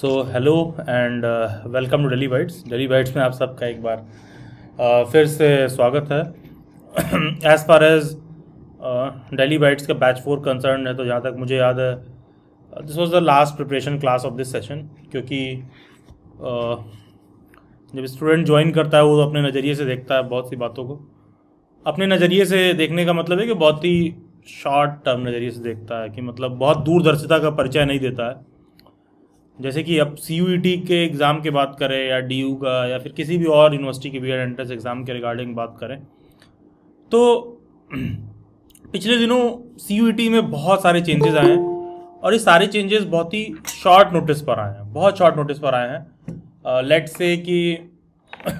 So hello and welcome to daily bites daily bites में आप सबका एक बार uh, फिर से स्वागत है as far as daily bites का बैच फोर कंसर्न है तो जहाँ तक मुझे याद है this was the last preparation class of this session क्योंकि uh, जब स्टूडेंट ज्वाइन करता है वो तो अपने नज़रिए से देखता है बहुत सी बातों को अपने नज़रिए से देखने का मतलब है कि बहुत ही शॉर्ट टर्म नज़रिए से देखता है कि मतलब बहुत दूरदर्शिता का परिचय नहीं देता है जैसे कि अब सी e के एग्ज़ाम की बात करें या डी का या फिर किसी भी और यूनिवर्सिटी के बी एड एंट्रेंस एग्ज़ाम के रिगार्डिंग बात करें तो पिछले दिनों सी e में बहुत सारे चेंजेस आए हैं और ये सारे चेंजेस बहुत ही शॉर्ट नोटिस पर आए हैं बहुत शॉर्ट नोटिस पर आए हैं लेट से कि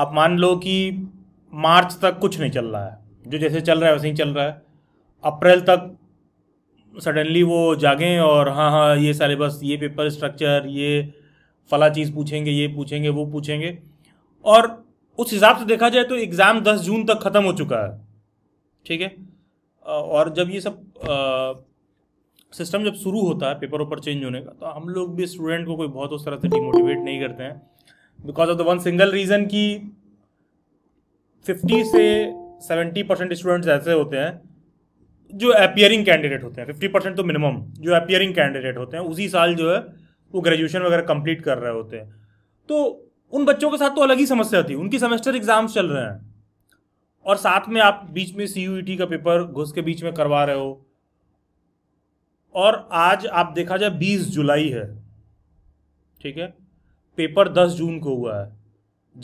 आप मान लो कि मार्च तक कुछ नहीं चल रहा है जो जैसे चल रहा है वैसे ही चल रहा है अप्रैल तक सडनली वो जागें और हाँ हाँ ये सिलेबस ये पेपर स्ट्रक्चर ये फला चीज़ पूछेंगे ये पूछेंगे वो पूछेंगे और उस हिसाब से देखा जाए तो एग्ज़ाम 10 जून तक ख़त्म हो चुका है ठीक है और जब ये सब आ, सिस्टम जब शुरू होता है पेपर ऊपर चेंज होने का तो हम लोग भी स्टूडेंट को कोई बहुत उस तरह से डिमोटिवेट नहीं करते हैं because of the one single reason कि फिफ्टी से सेवेंटी परसेंट स्टूडेंट्स ऐसे होते हैं जो अपियरिंग कैंडिडेट होते हैं फिफ्टी परसेंट तो मिनिमम जो अपियरिंग कैंडिडेट होते हैं उसी साल जो है वो ग्रेजुएशन वगैरह कंप्लीट कर रहे होते हैं तो उन बच्चों के साथ तो अलग ही समस्या थी उनकी सेमेस्टर एग्जाम्स चल रहे हैं और साथ में आप बीच में सी e का पेपर घुस के बीच में करवा रहे हो और आज आप देखा जाए बीस जुलाई है ठीक है पेपर दस जून को हुआ है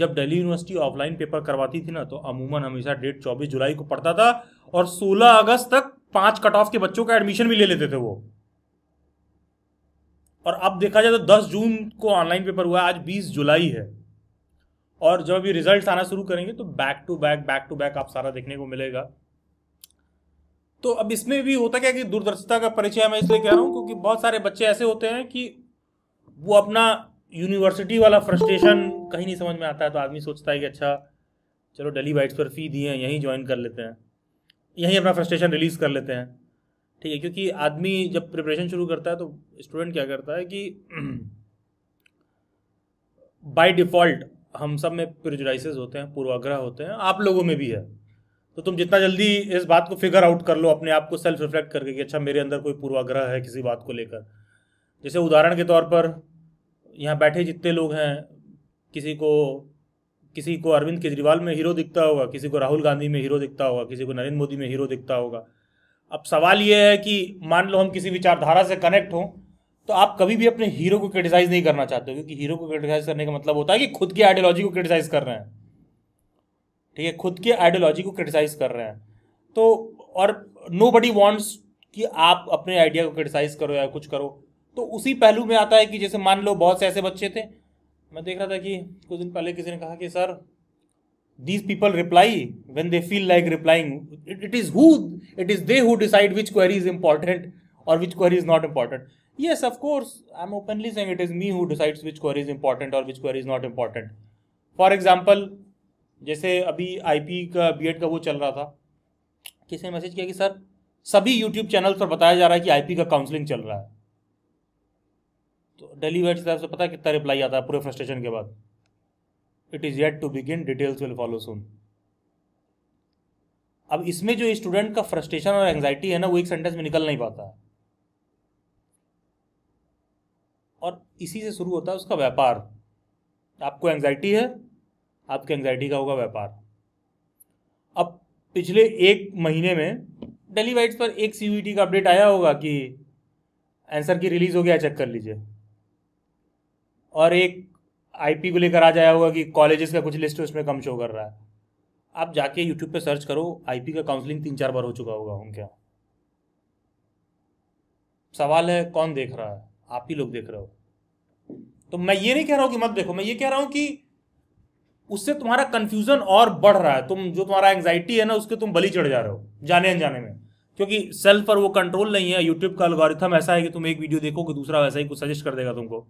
जब दिल्ली यूनिवर्सिटी ऑफलाइन पेपर करवाती थी ना तो अमूमन हमेशा डेट चौबीस जुलाई को पड़ता था और सोलह अगस्त तक पांच कट ऑफ के बच्चों का एडमिशन भी ले लेते थे वो और अब देखा जाए तो 10 जून को ऑनलाइन पेपर हुआ आज 20 जुलाई है और जब अभी रिजल्ट आना शुरू करेंगे तो back to back back to back आप सारा देखने को मिलेगा तो अब इसमें भी होता क्या कि दूरदर्शिता का परिचय मैं इसलिए कह रहा हूँ क्योंकि बहुत सारे बच्चे ऐसे होते हैं कि वो अपना यूनिवर्सिटी वाला फ्रस्ट्रेशन कहीं नहीं समझ में आता है तो आदमी सोचता है कि अच्छा चलो डेली बाइट्स पर फ़ी दिए हैं यहीं ज्वाइन कर लेते हैं यहीं अपना फ्रस्ट्रेशन रिलीज़ कर लेते हैं ठीक है क्योंकि आदमी जब प्रिपरेशन शुरू करता है तो स्टूडेंट क्या करता है कि बाय डिफ़ॉल्ट हम सब में प्रिजुराइसेस होते हैं पूर्वाग्रह होते हैं आप लोगों में भी है तो तुम जितना जल्दी इस बात को फिगर आउट कर लो अपने आप को सेल्फ रिफ्लेक्ट करके कि अच्छा मेरे अंदर कोई पूर्वाग्रह है किसी बात को लेकर जैसे उदाहरण के तौर पर यहाँ बैठे जितने लोग हैं किसी को किसी को अरविंद केजरीवाल में हीरो दिखता होगा किसी को राहुल गांधी में हीरो दिखता होगा किसी को नरेंद्र मोदी में हीरो दिखता होगा अब सवाल यह है कि मान लो हम किसी विचारधारा से कनेक्ट हों तो आप कभी भी अपने हीरो को क्रिटिसाइज नहीं करना चाहते हो क्योंकि हीरो को क्रिटिसाइज करने का मतलब होता है कि खुद की आइडियोलॉजी को क्रिटिसाइज कर रहे हैं ठीक है खुद के आइडियोलॉजी को क्रिटिसाइज कर रहे हैं तो और नो बडी वॉन्ट्स कि आप अपने आइडिया को क्रिटिसाइज करो या कुछ करो तो उसी पहलू में आता है कि जैसे मान लो बहुत से ऐसे बच्चे थे मैं देख रहा था कि कुछ दिन पहले किसी ने कहा कि sir these people reply when they feel like replying it is who it is they who decide which query is important और which query is not important yes of course I am openly saying it is me who decides which query is important और which query is not important for example जैसे अभी I P का B Ed का वो चल रहा था किसी ने मैसेज किया कि सर सभी यूट्यूब चैनल्स पर बताया जा रहा है कि आई पी का काउंसलिंग चल रहा है तो डेली वेट से पता है कितना रिप्लाई आता है पूरे फ्रस्ट्रेशन के बाद it is yet to begin details will follow सुन अब इसमें जो स्टूडेंट का फ्रस्ट्रेशन और एंग्जाइटी है ना वो एक सेंटेंस में निकल नहीं पाता है और इसी से शुरू होता है उसका व्यापार आपको एंग्जाइटी है आपकी एंग्जाइटी का होगा व्यापार अब पिछले एक महीने में डेली वाइट्स पर एक सी का अपडेट आया होगा कि आंसर की रिलीज़ हो गया चेक कर लीजिए और एक आईपी को लेकर आ जाया होगा कि कॉलेजेस का कुछ लिस्ट उसमें कम शो कर रहा है आप जाके यूट्यूब पे सर्च करो आईपी का काउंसलिंग तीन चार बार हो चुका होगा उनके यहाँ सवाल है कौन देख रहा है आप ही लोग देख रहे हो तो मैं ये नहीं कह रहा हूं कि मत देखो मैं ये कह रहा हूँ कि उससे तुम्हारा कंफ्यूजन और बढ़ रहा है तुम जो तुम्हारा एंग्जाइटी है ना उसके तुम बली चढ़ जा रहे हो जाने अनजाने में क्योंकि सेल्फ पर वो कंट्रोल नहीं है यूट्यूब का अलगोरिथम ऐसा है कि तुम एक वीडियो कि दूसरा वैसा ही कुछ सजेस्ट कर देगा तुमको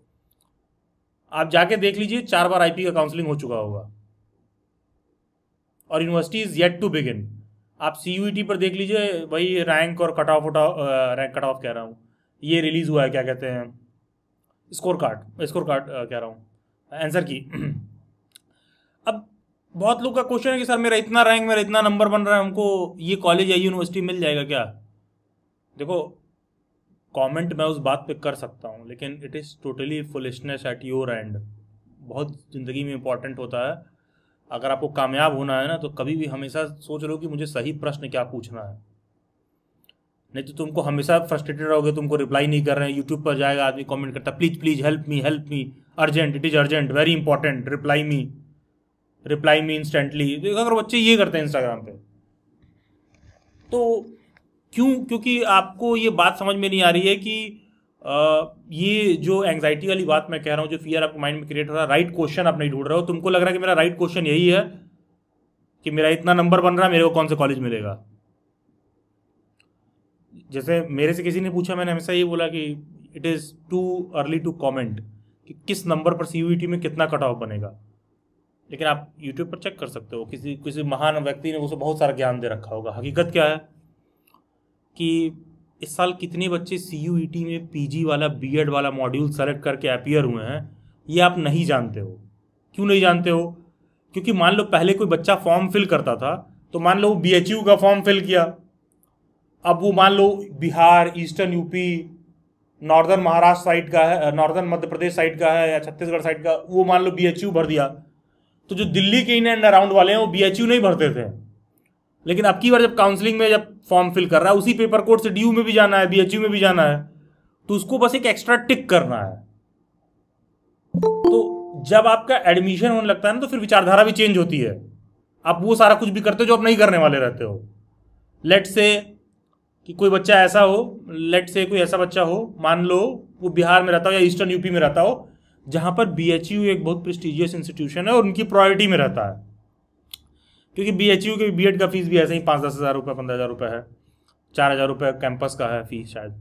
आप जाके देख लीजिए चार बार आईपी का काउंसलिंग हो चुका होगा और university is yet to begin आप सी e पर देख लीजिए वही रैंक और cut off rank cut off कह रहा हूँ ये रिलीज़ हुआ है क्या कहते हैं स्कोर कार्ड स्कोर कार्ड कह रहा हूँ आंसर की अब बहुत लोग का क्वेश्चन है कि सर मेरा इतना रैंक मेरा इतना नंबर बन रहा है हमको ये कॉलेज या यूनिवर्सिटी मिल जाएगा क्या देखो कमेंट मैं उस बात पे कर सकता हूँ लेकिन it is totally foolishness at your end बहुत ज़िंदगी में इम्पॉर्टेंट होता है अगर आपको कामयाब होना है ना तो कभी भी हमेशा सोच लो कि मुझे सही प्रश्न क्या पूछना है नहीं तो तुमको हमेशा फ्रस्ट्रेटेड रहोगे तुमको रिप्लाई नहीं कर रहे हैं यूट्यूब पर जाएगा आदमी कमेंट करता please please help me help me urgent it is urgent very important reply me reply me instantly अगर बच्चे ये करते हैं इंस्टाग्राम पे तो क्यों क्योंकि आपको ये बात समझ में नहीं आ रही है कि आ, ये जो एंगजाइटी वाली बात मैं कह रहा हूँ जो फियर आपके माइंड में क्रिएट हो रहा है राइट क्वेश्चन आप नहीं ढूंढ रहे हो तुमको लग रहा है कि मेरा राइट क्वेश्चन यही है कि मेरा इतना नंबर बन रहा है मेरे को कौन सा कॉलेज मिलेगा जैसे मेरे से किसी ने पूछा मैंने हमेशा ये बोला कि it is too early to comment कि किस नंबर पर सी e में कितना कट ऑफ बनेगा लेकिन आप यूट्यूब पर चेक कर सकते हो किसी किसी महान व्यक्ति ने उसे बहुत सारा ज्ञान दे रखा होगा हकीकत क्या है कि इस साल कितने बच्चे सी यू ई टी में पी जी वाला बी एड वाला मॉड्यूल सेलेक्ट करके अपियर हुए हैं ये आप नहीं जानते हो क्यों नहीं जानते हो क्योंकि मान लो पहले कोई बच्चा फॉर्म फिल करता था तो मान लो बी एच यू का फॉर्म फिल किया अब वो मान लो Bihar eastern UP northern Maharashtra side का है नॉर्दर्न मध्य प्रदेश साइड का है या छत्तीसगढ़ साइड का वो मान लो बी एच यू भर दिया तो जो दिल्ली के इन एंड अराउंड वाले हैं वो बी एच यू नहीं भरते थे लेकिन अब की बार जब काउंसलिंग में जब फॉर्म फिल कर रहा है उसी पेपर कोड से डीयू में भी जाना है बी में भी जाना है तो उसको बस एक एक्स्ट्रा टिक करना है तो जब आपका एडमिशन होने लगता है ना तो फिर विचारधारा भी चेंज होती है आप वो सारा कुछ भी करते हो जो आप नहीं करने वाले रहते हो लेट से कि कोई बच्चा ऐसा हो लेट से कोई ऐसा बच्चा हो मान लो वो बिहार में रहता हो या ईस्टर्न यूपी में रहता हो जहां पर बी एक बहुत प्रेस्टिजियस इंस्टीट्यूशन है और उनकी प्रायोरिटी में रहता है क्योंकि बी एच यू के बी एड का फीस भी ऐसे ही पाँच दस हज़ार रुपये पंद्रह हज़ार रुपये है चार हज़ार रुपये कैंपस का है फीस शायद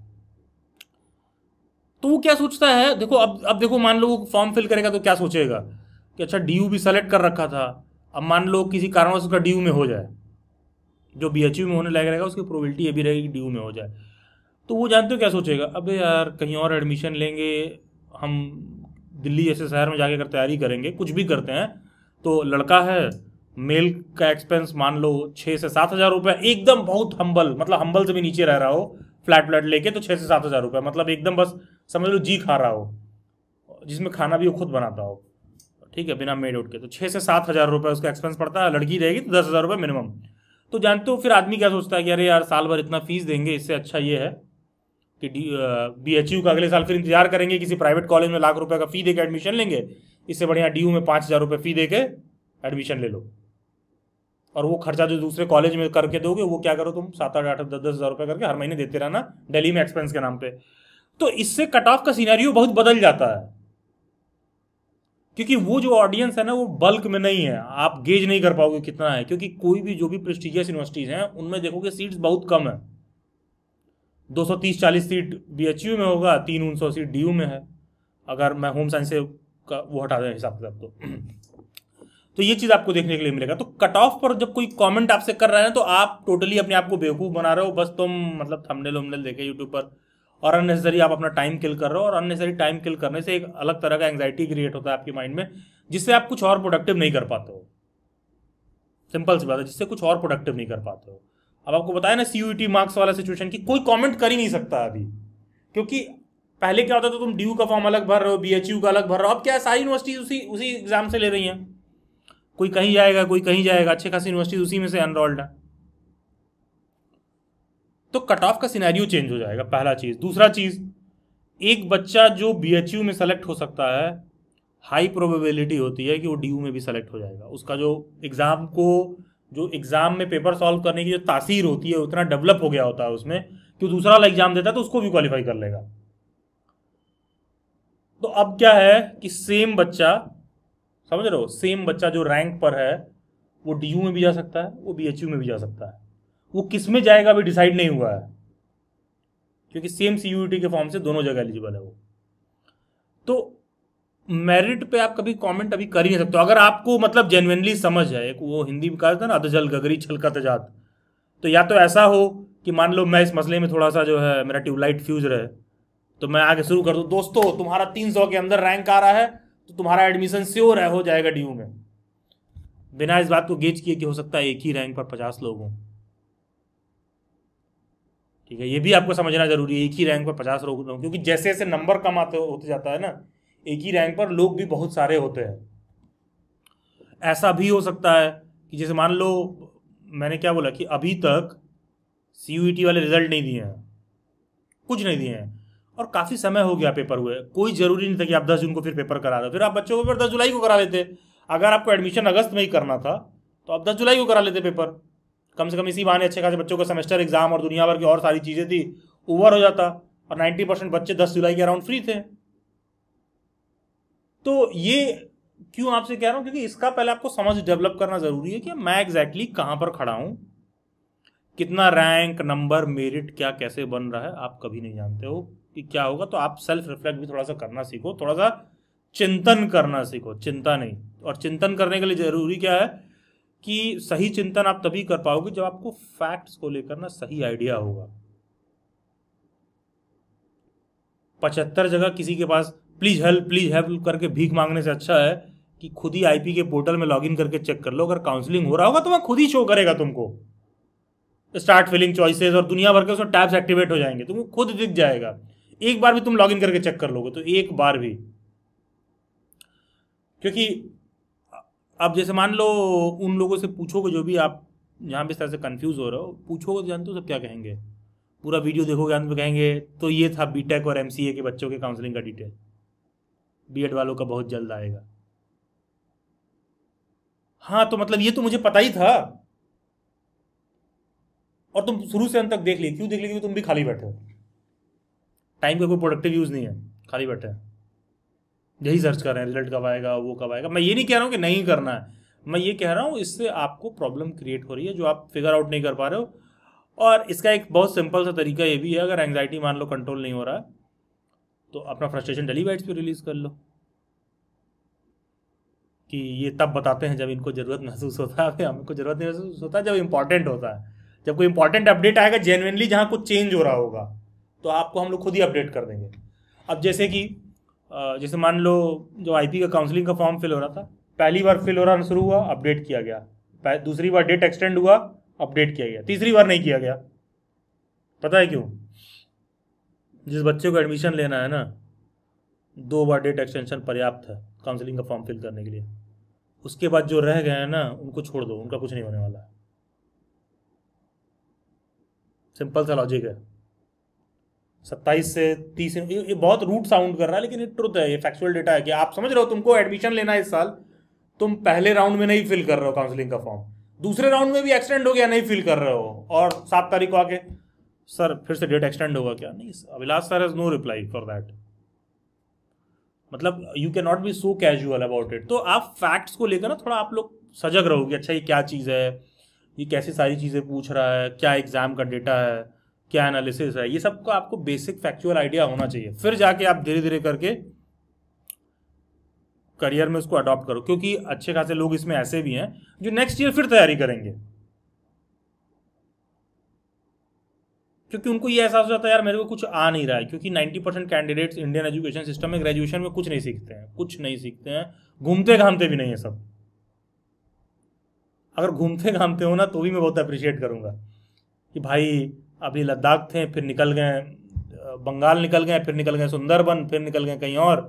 तो वो क्या सोचता है देखो अब अब देखो मान लो फॉर्म फिल करेगा तो क्या सोचेगा कि अच्छा डी भी सेलेक्ट कर रखा था अब मान लो किसी कारणवश उसका डी में हो जाए जो बी में होने लायक रहेगा उसकी प्रोबेबिलिटी ये भी रहेगी डी में हो जाए तो वो जानते हो क्या सोचेगा अबे यार कहीं और एडमिशन लेंगे हम दिल्ली जैसे शहर में जाके अगर तैयारी करेंगे कुछ भी करते हैं तो लड़का है मेल का एक्सपेंस मान लो छः से सात हज़ार रुपये एकदम बहुत हम्बल मतलब हम्बल से भी नीचे रह रहा हो फ्लैट व्लैट लेके तो छः से सात हज़ार रुपये मतलब एकदम बस समझ लो जी खा रहा हो जिसमें खाना भी वो खुद बनाता हो ठीक है बिना मेड उठ के तो छः से सात हज़ार रुपये उसका एक्सपेंस पड़ता है लड़की रहेगी तो दस हज़ार रुपये मिनिमम तो जानते हो फिर आदमी क्या सोचता है कि अरे यार साल भर इतना फीस देंगे इससे अच्छा ये है कि बी एच यू का अगले साल फिर इंतजार करेंगे किसी प्राइवेट कॉलेज में लाख रुपए का फ़ी के एडमिशन लेंगे इससे बढ़िया डी यू में पाँच हज़ार रुपये फ़ी दे के एडमिशन ले लो और वो खर्चा जो दूसरे कॉलेज में करके दोगे वो क्या करो तुम सात आठ आठ दस दस हज़ार रुपये करके हर महीने देते रहना डेली में एक्सपेंस के नाम पे तो इससे कट ऑफ का सीनारियो बहुत बदल जाता है क्योंकि वो जो ऑडियंस है ना वो बल्क में नहीं है आप गेज नहीं कर पाओगे कितना है क्योंकि कोई भी जो भी प्रेस्टिजियस यूनिवर्सिटीज़ हैं उनमें देखोगे सीट्स बहुत कम है तीस चालीस सीट यू में होगा तीन उन सीट यू में है अगर मैं होम साइंस से का वो हटा दें हिसाब किताब तो तो ये चीज़ आपको देखने के लिए मिलेगा तो कट ऑफ पर जब कोई कमेंट आपसे कर रहा है तो आप टोटली अपने आप को बेवकूफ़ बना रहे हो बस तुम मतलब थंबनेल वमनेल देखे यूट्यूब पर और अननेसेसरी आप अपना टाइम किल कर रहे हो और अननेसरी टाइम किल करने से एक अलग तरह का एंगजाइटी क्रिएट होता है आपके माइंड में जिससे आप कुछ और प्रोडक्टिव नहीं कर पाते हो सिंपल सी बात है जिससे कुछ और प्रोडक्टिव नहीं कर पाते हो अब आपको बताया ना सी मार्क्स e वाला सिचुएशन की कोई कॉमेंट कर ही नहीं सकता अभी क्योंकि पहले क्या होता था तुम डी का फॉर्म अलग भर रहे हो बी का अलग भर रहे हो अब क्या सारी यूनिवर्सिटी उसी उसी एग्जाम से ले रही हैं कोई कहीं जाएगा कोई कहीं जाएगा अच्छे खासी यूनिवर्सिटी उसी में से अनरोल्ड है तो कट ऑफ का सिनेरियो चेंज हो जाएगा पहला चीज़ दूसरा चीज़ एक बच्चा जो बी में सेलेक्ट हो सकता है हाई प्रोबेबिलिटी होती है कि वो डी में भी सेलेक्ट हो जाएगा उसका जो एग्ज़ाम को जो एग्ज़ाम में पेपर सॉल्व करने की जो तासीर होती है उतना डेवलप हो गया होता है उसमें कि दूसरा वाला एग्ज़ाम देता है तो उसको भी क्वालिफाई कर लेगा तो अब क्या है कि सेम बच्चा समझ रहे हो सेम बच्चा जो रैंक पर है वो डी में भी जा सकता है वो बी में भी जा सकता है वो किस में जाएगा अभी डिसाइड नहीं हुआ है क्योंकि सेम सी के फॉर्म से दोनों जगह एलिजिबल है वो तो मेरिट पे आप कभी कमेंट अभी कर ही नहीं सकते अगर आपको मतलब जेनुनली समझ है एक वो हिंदी में कहा था ना अधजल गगरी छलका तजात तो या तो ऐसा हो कि मान लो मैं इस मसले में थोड़ा सा जो है मेरा ट्यूबलाइट फ्यूज रहे तो मैं आगे शुरू कर दूँ दोस्तों तुम्हारा तीन के अंदर रैंक आ रहा है तो तुम्हारा एडमिशन श्योर है हो जाएगा डी में बिना इस बात को गेज किए कि हो सकता है एक ही रैंक पर पचास लोग हों ठीक है ये भी आपको समझना जरूरी है एक ही रैंक पर पचास लोग हों क्योंकि जैसे जैसे नंबर कम आते होते जाता है ना एक ही रैंक पर लोग भी बहुत सारे होते हैं ऐसा भी हो सकता है कि जैसे मान लो मैंने क्या बोला कि अभी तक सी e वाले रिजल्ट नहीं दिए हैं कुछ नहीं दिए हैं और काफ़ी समय हो गया पेपर हुए कोई ज़रूरी नहीं था कि आप दस जून को फिर पेपर करा दो फिर आप बच्चों को पेपर दस जुलाई को करा लेते अगर आपको एडमिशन अगस्त में ही करना था तो आप दस जुलाई को करा लेते पेपर कम से कम इसी बहाने अच्छे खासे बच्चों को सेमेस्टर एग्जाम और दुनिया भर की और सारी चीज़ें थी ओवर हो जाता और नाइन्टी परसेंट बच्चे दस जुलाई के अराउंड फ्री थे तो ये क्यों आपसे कह रहा हूँ क्योंकि इसका पहले आपको समझ डेवलप करना ज़रूरी है कि मैं एग्जैक्टली exactly कहाँ पर खड़ा हूँ कितना रैंक नंबर मेरिट क्या कैसे बन रहा है आप कभी नहीं जानते हो कि क्या होगा तो आप सेल्फ रिफ्लेक्ट भी थोड़ा सा करना सीखो थोड़ा सा चिंतन करना सीखो चिंता नहीं और चिंतन करने के लिए जरूरी क्या है कि सही चिंतन आप तभी कर पाओगे जब आपको फैक्ट्स को लेकर ना सही आइडिया होगा पचहत्तर जगह किसी के पास प्लीज हेल्प प्लीज हेल्प करके भीख मांगने से अच्छा है कि खुद ही आईपी के पोर्टल में लॉगिन करके चेक कर लो अगर काउंसलिंग हो रहा होगा तो वह खुद ही शो करेगा तुमको स्टार्ट फिलिंग चॉइसेस और दुनिया भर के उसमें टैब्स एक्टिवेट हो जाएंगे तुमको खुद दिख जाएगा एक बार भी तुम लॉग करके चेक कर लोगे तो एक बार भी क्योंकि अब जैसे मान लो उन लोगों से पूछोगे जो भी आप जहाँ भी इस तरह से कन्फ्यूज़ हो रहे हो पूछोगे तो जानते हो सब क्या कहेंगे पूरा वीडियो देखोगे अंत में कहेंगे तो ये था बीटेक और एमसीए के बच्चों के काउंसलिंग का डिटेल बीएड वालों का बहुत जल्द आएगा हाँ तो मतलब ये तो मुझे पता ही था और तुम शुरू से अंत तक देख लिए क्यों देख लिए क्योंकि तुम भी खाली बैठे हो टाइम का कोई प्रोडक्टिव यूज़ नहीं है खाली बैठे हैं यही सर्च कर रहे हैं रिजल्ट कब आएगा वो कब आएगा मैं ये नहीं कह रहा हूँ कि नहीं करना है मैं ये कह रहा हूँ इससे आपको प्रॉब्लम क्रिएट हो रही है जो आप फिगर आउट नहीं कर पा रहे हो और इसका एक बहुत सिंपल सा तरीका ये भी है अगर एंगजाइटी मान लो कंट्रोल नहीं हो रहा है तो अपना फ्रस्ट्रेशन बाइट्स पर रिलीज़ कर लो कि ये तब बताते हैं जब इनको ज़रूरत महसूस होता है हमको ज़रूरत नहीं महसूस होता जब इंपॉर्टेंट होता है जब कोई इंपॉर्टेंट अपडेट आएगा जेनुअनली जहाँ कुछ चेंज हो रहा होगा तो आपको हम लोग खुद ही अपडेट कर देंगे अब जैसे कि जैसे मान लो जो आईपी का काउंसलिंग का फॉर्म फिल हो रहा था पहली बार फिल हो रहा शुरू हुआ अपडेट किया गया दूसरी बार डेट एक्सटेंड हुआ अपडेट किया गया तीसरी बार नहीं किया गया पता है क्यों जिस बच्चे को एडमिशन लेना है ना दो बार डेट एक्सटेंशन पर्याप्त है काउंसलिंग का फॉर्म फिल करने के लिए उसके बाद जो रह गए हैं ना उनको छोड़ दो उनका कुछ नहीं होने वाला है सिंपल सा लॉजिक है सत्ताईस से तीस ये, बहुत रूट साउंड कर रहा है लेकिन ये ट्रुथ है ये फैक्चुअल डेटा है कि आप समझ रहे हो तुमको एडमिशन लेना है इस साल तुम पहले राउंड में नहीं फिल कर रहे हो काउंसलिंग का फॉर्म दूसरे राउंड में भी एक्सटेंड हो गया नहीं फिल कर रहे हो और सात तारीख को आके सर फिर से डेट एक्सटेंड होगा क्या नहीं Abhilash sir has no reply for that मतलब you can not be so casual about it तो आप फैक्ट्स को लेकर ना थोड़ा आप लोग सजग रहो कि अच्छा ये क्या चीज़ है ये कैसे सारी चीज़ें पूछ रहा है क्या एग्ज़ाम का डेटा है क्या एनालिसिस है ये सबको आपको बेसिक फैक्चुअल आइडिया होना चाहिए फिर जाके आप धीरे धीरे करके करियर में उसको अडॉप्ट करो क्योंकि अच्छे खासे लोग इसमें ऐसे भी हैं जो नेक्स्ट ईयर फिर तैयारी करेंगे क्योंकि उनको ये एहसास हो जाता है यार मेरे को कुछ आ नहीं रहा है क्योंकि 90 percent candidates Indian education system में ग्रेजुएशन में कुछ नहीं सीखते हैं कुछ नहीं सीखते हैं घूमते घामते भी नहीं है सब अगर घूमते घामते हो ना तो भी मैं बहुत अप्रिशिएट करूँगा कि भाई अभी लद्दाख थे फिर निकल गए बंगाल निकल गए फिर निकल गए सुंदरबन फिर निकल गए कहीं और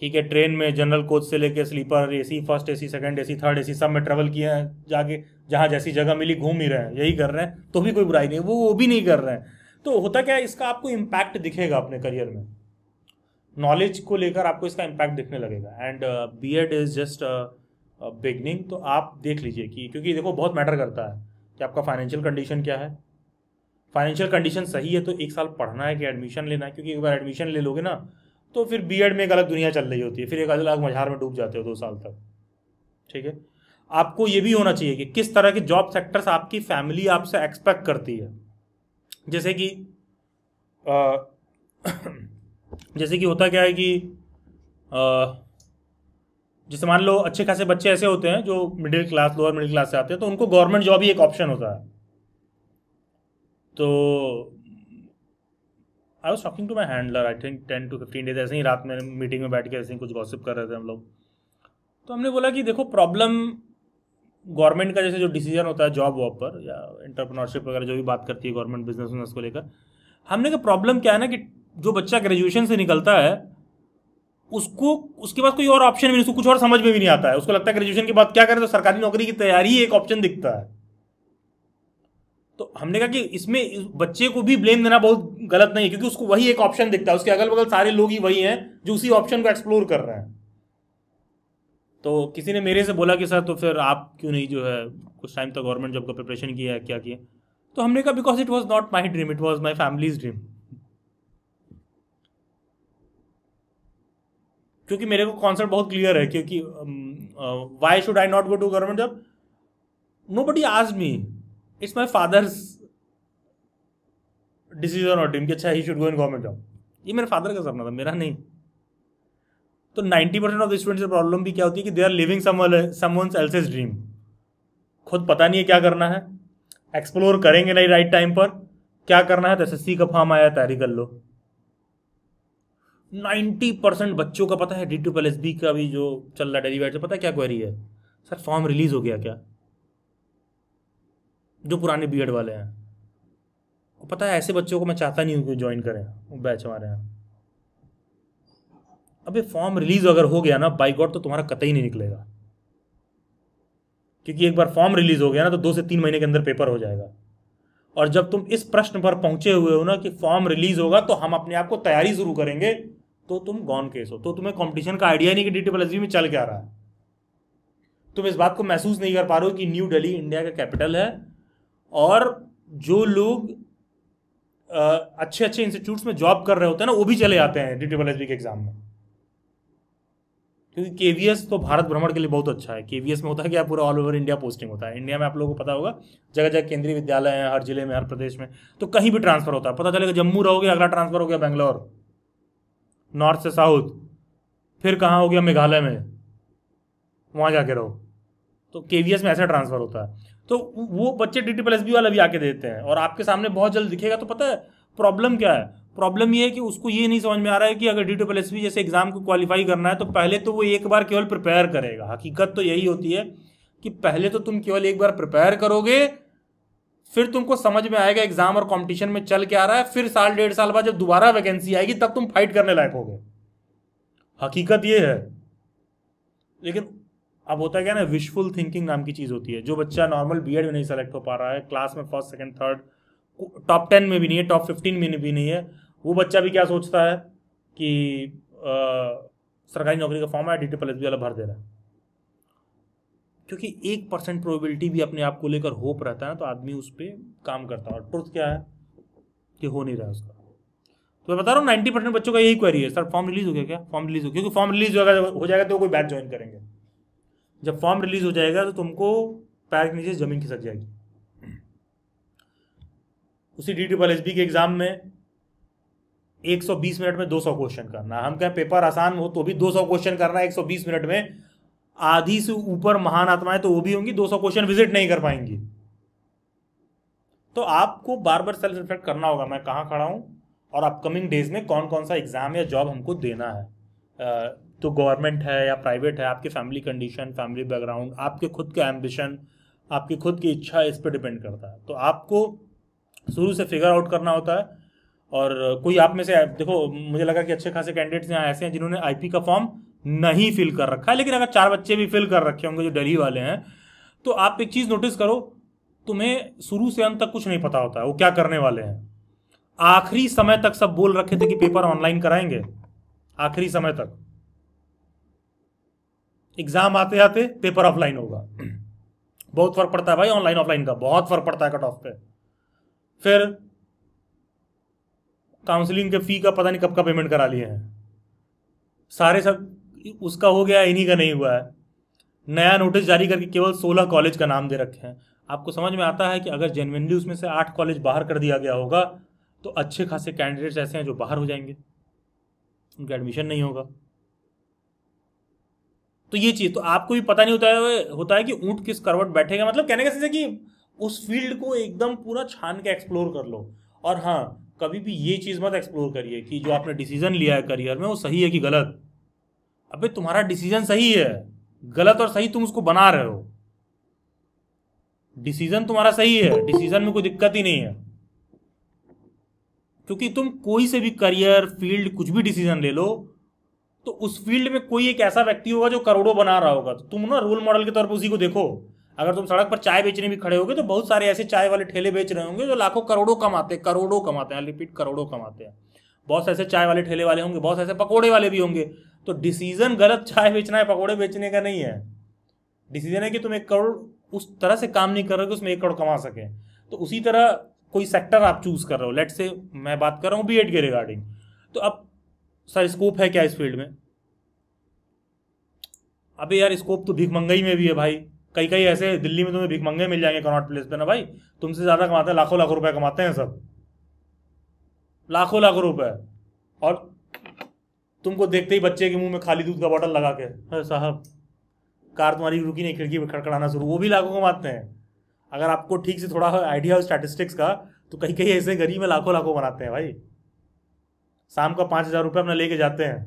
ठीक है ट्रेन में जनरल कोच से लेके sleeper AC first AC second AC third AC सब में ट्रेवल किए हैं जाके जहाँ जैसी जगह मिली घूम ही रहे हैं यही कर रहे हैं तो भी कोई बुराई नहीं वो वो भी नहीं कर रहे हैं तो होता क्या है इसका आपको इम्पैक्ट दिखेगा अपने करियर में नॉलेज को लेकर आपको इसका इम्पैक्ट दिखने लगेगा and B Ed is just beginning तो आप देख लीजिए कि क्योंकि देखो बहुत मैटर करता है कि आपका फाइनेंशियल कंडीशन क्या है फाइनेंशियल कंडीशन सही है तो एक साल पढ़ना है कि एडमिशन लेना है क्योंकि एक बार एडमिशन ले लोगे ना तो फिर बी में एक अलग दुनिया चल रही होती है फिर एक अलग मझार में डूब जाते हो दो साल तक ठीक है आपको ये भी होना चाहिए कि किस तरह के जॉब सेक्टर्स आपकी फैमिली आपसे एक्सपेक्ट करती है जैसे कि आ, जैसे कि होता क्या है कि आ, जैसे मान लो अच्छे खासे बच्चे ऐसे होते हैं जो middle class lower middle class से आते हैं तो उनको गवर्नमेंट जॉब ही एक ऑप्शन होता है तो I was talking to my handler I think ten to fifteen days ऐसे ही रात में मीटिंग में बैठ के ऐसे ही कुछ गॉसिप कर रहे थे हम लोग तो हमने बोला कि देखो प्रॉब्लम गवर्नमेंट का जैसे जो डिसीजन होता है जॉब वॉब पर या इंटरप्रनरशिप वगैरह जो भी बात करती है गवर्नमेंट बिजनेस को लेकर हमने कहा प्रॉब्लम क्या है ना कि जो बच्चा ग्रेजुएशन से निकलता है उसको उसके बाद कोई और ऑप्शन भी नहीं उसको कुछ और समझ में भी नहीं आता है उसको लगता है ग्रेजुएशन के बाद क्या करें तो सरकारी नौकरी की तैयारी एक ऑप्शन दिखता है तो हमने कहा कि इसमें इस बच्चे को भी ब्लेम देना बहुत गलत नहीं है क्योंकि उसको वही एक ऑप्शन दिखता है उसके अगल बगल सारे लोग ही वही हैं जो उसी ऑप्शन को एक्सप्लोर कर रहे हैं तो किसी ने मेरे से बोला कि सर तो फिर आप क्यों नहीं जो है कुछ टाइम तक गवर्नमेंट जॉब का प्रिपरेशन किया है क्या किया तो हमने कहा because it was not my dream it was my family's dream क्योंकि मेरे को कॉन्सेप्ट बहुत क्लियर है क्योंकि why should I not go to government job nobody आज me it's my father's decision और ड्रीम कि अच्छा he should go in government job ये मेरे फादर का सपना था मेरा नहीं तो नाइन्टी परसेंट ऑफ स्टूडेंट्स की प्रॉब्लम भी क्या होती है कि they are living someone's else's dream खुद पता नहीं है क्या करना है एक्सप्लोर करेंगे नहीं राइट टाइम पर क्या करना है तो एस का फॉर्म आया तैयारी कर लो नाइन्टी परसेंट बच्चों का पता है डी ट्रिपल एस बी का भी जो चल रहा है वाइट पता है क्या क्वेरी है सर फॉर्म रिलीज हो गया क्या जो पुराने बी एड वाले हैं पता है ऐसे बच्चों को मैं चाहता नहीं हूँ कि ज्वाइन करें वो बैच हमारे यहाँ अब ये फॉर्म रिलीज अगर हो गया ना बाई गॉड तो तुम्हारा कतई नहीं निकलेगा क्योंकि एक बार फॉर्म रिलीज हो गया ना तो दो से तीन महीने के अंदर पेपर हो जाएगा और जब तुम इस प्रश्न पर पहुंचे हुए हो ना कि फॉर्म रिलीज होगा तो हम अपने आप को तैयारी शुरू करेंगे तो तुम गॉन केस हो तो तुम्हें कंपटीशन का आइडिया नहीं कि डी ट्रिपल में चल क्या रहा है तुम इस बात को महसूस नहीं कर पा रहे हो कि न्यू दिल्ली इंडिया का कैपिटल है और जो लोग अच्छे अच्छे इंस्टीट्यूट्स में जॉब कर रहे होते हैं ना वो भी चले जाते हैं डी ट्रिपल एस के एग्जाम में क्योंकि केवीएस तो भारत भ्रमण के लिए बहुत अच्छा है केवीएस में होता है कि आप पूरा ऑल ओवर इंडिया पोस्टिंग होता है इंडिया में आप लोगों को पता होगा जगह जगह केंद्रीय विद्यालय हैं हर जिले में हर प्रदेश में तो कहीं भी ट्रांसफर होता है पता चलेगा जम्मू रहोगे अगला ट्रांसफर हो गया बैंगलोर नॉर्थ से साउथ फिर कहाँ हो गया मेघालय में वहाँ जाके रहो तो के में ऐसा ट्रांसफ़र होता है तो वो बच्चे डी टी प्लस बी वाला भी आके देते हैं और आपके सामने बहुत जल्द दिखेगा तो पता है प्रॉब्लम क्या है प्रॉब्लम ये है कि उसको ये नहीं समझ में आ रहा है कि अगर डी टी प्लस बी जैसे एग्ज़ाम को क्वालिफाई करना है तो पहले तो वो एक बार केवल प्रिपेयर करेगा हकीकत तो यही होती है कि पहले तो तुम केवल एक बार प्रिपेयर करोगे फिर तुमको समझ में आएगा एग्जाम और कंपटीशन में चल के आ रहा है फिर साल डेढ़ साल बाद जब दोबारा वैकेंसी आएगी तब तुम फाइट करने लायक होगे हकीकत यह है लेकिन अब होता है क्या ना विशफुल थिंकिंग नाम की चीज़ होती है जो बच्चा नॉर्मल बी में नहीं सेलेक्ट हो पा रहा है क्लास में first second third top ten में भी नहीं है टॉप फिफ्टीन में भी नहीं है वो बच्चा भी क्या सोचता है कि आ, सरकारी नौकरी का फॉर्म है डी टी बी वाला भर दे रहा है क्योंकि एक परसेंट प्रोबेबिलिटी भी अपने आप को लेकर होप रहता है ना तो आदमी उस पर काम करता है और ट्रुथ क्या है कि हो नहीं रहा उसका तो मैं बता रहा हूँ नाइन्टी परसेंट बच्चों का यही क्वेरी है सर फॉर्म रिलीज हो गया क्या फॉर्म रिलीज हो क्योंकि फॉर्म रिलीज हो जाएगा तो कोई बैच ज्वाइन करेंगे जब फॉर्म रिलीज हो जाएगा तो तुमको पैर के नीचे जमीन खिसक जाएगी उसी डी ट्रिपल एस बी के एग्जाम में 120 मिनट में 200 क्वेश्चन करना हम कहें पेपर आसान हो तो भी 200 क्वेश्चन करना 120 मिनट में आधी से ऊपर महान आत्माएं तो वो भी होंगी 200 क्वेश्चन विजिट नहीं कर पाएंगी तो आपको बार बार सेल्फ रिफ्लेक्ट करना होगा मैं कहाँ खड़ा हूँ और अपकमिंग डेज में कौन कौन सा एग्जाम या जॉब हमको देना है तो गवर्नमेंट है या प्राइवेट है आपकी फैमिली कंडीशन फैमिली बैकग्राउंड आपके खुद के एम्बिशन आपकी खुद की इच्छा इस पर डिपेंड करता है तो आपको शुरू से फिगर आउट करना होता है और कोई आप में से देखो मुझे लगा कि अच्छे खासे कैंडिडेट्स यहाँ ऐसे हैं जिन्होंने आईपी का फॉर्म नहीं फिल कर रखा है लेकिन अगर चार बच्चे भी फिल कर रखे होंगे जो डेली वाले हैं तो आप एक चीज़ नोटिस करो तुम्हें शुरू से अंत तक कुछ नहीं पता होता है वो क्या करने वाले हैं आखिरी समय तक सब बोल रखे थे कि पेपर ऑनलाइन कराएंगे आखिरी समय तक एग्जाम आते आते पेपर ऑफलाइन होगा बहुत फर्क पड़ता है भाई ऑनलाइन ऑफलाइन का बहुत फर्क पड़ता है कट ऑफ पे फिर काउंसलिंग के फी का पता नहीं कब का पेमेंट करा लिए हैं सारे सब उसका हो गया इन्हीं का नहीं हुआ है नया नोटिस जारी करके केवल सोलह कॉलेज का नाम दे रखे हैं आपको समझ में आता है कि अगर जेनविनली उसमें से आठ कॉलेज बाहर कर दिया गया होगा तो अच्छे खासे कैंडिडेट्स ऐसे हैं जो बाहर हो जाएंगे उनका एडमिशन नहीं होगा तो ये चीज़ तो आपको भी पता नहीं होता है होता है कि ऊँट किस करवट बैठेगा मतलब कहने का सीधे कि उस फील्ड को एकदम पूरा छान के एक्सप्लोर कर लो और हाँ कभी भी ये चीज़ मत एक्सप्लोर करिए कि जो आपने डिसीजन लिया है करियर में वो सही है कि गलत अबे तुम्हारा डिसीजन सही है गलत और सही तुम उसको बना रहे हो डिसीजन तुम्हारा सही है डिसीजन में कोई दिक्कत ही नहीं है क्योंकि तुम कोई से भी करियर फील्ड कुछ भी डिसीजन ले लो तो उस फील्ड में कोई एक ऐसा व्यक्ति होगा जो करोड़ों बना रहा होगा तो तुम ना रोल मॉडल के तौर पर उसी को देखो अगर तुम सड़क पर चाय बेचने भी खड़े होगे तो बहुत सारे ऐसे चाय वाले ठेले बेच रहे होंगे जो लाखों करोड़ों कमाते हैं करोड़ों कमाते हैं रिपीट करोड़ों कमाते हैं बहुत ऐसे चाय वाले ठेले वाले होंगे बहुत ऐसे पकौड़े वाले भी होंगे तो डिसीजन गलत चाय बेचना है पकौड़े बेचने का नहीं है डिसीजन है कि तुम एक करोड़ उस तरह से काम नहीं कर रहे हो कि उसमें एक करोड़ कमा सके तो उसी तरह कोई सेक्टर आप चूज कर रहे हो लेट से मैं बात कर रहा हूँ बी के रिगार्डिंग तो अब सर स्कोप है क्या इस फील्ड में अबे यार स्कोप तो भीख मंगाई में भी है भाई कई कई ऐसे दिल्ली में तुम्हें भीख मंगे मिल जाएंगे कनॉट प्लेस पे ना भाई तुमसे ज़्यादा कमाते हैं लाखों लाखों रुपए कमाते हैं सब लाखों लाखों रुपए और तुमको देखते ही बच्चे के मुंह में खाली दूध का बॉटल लगा के अरे साहब कार तुम्हारी रुकी नहीं खिड़की पर खड़खड़ाना शुरू वो भी लाखों कमाते हैं अगर आपको ठीक से थोड़ा आइडिया हो स्टैटिस्टिक्स का तो कहीं कहीं ऐसे गरीब में लाखों लाखों बनाते हैं भाई शाम का पाँच हज़ार रुपये अपना लेके जाते हैं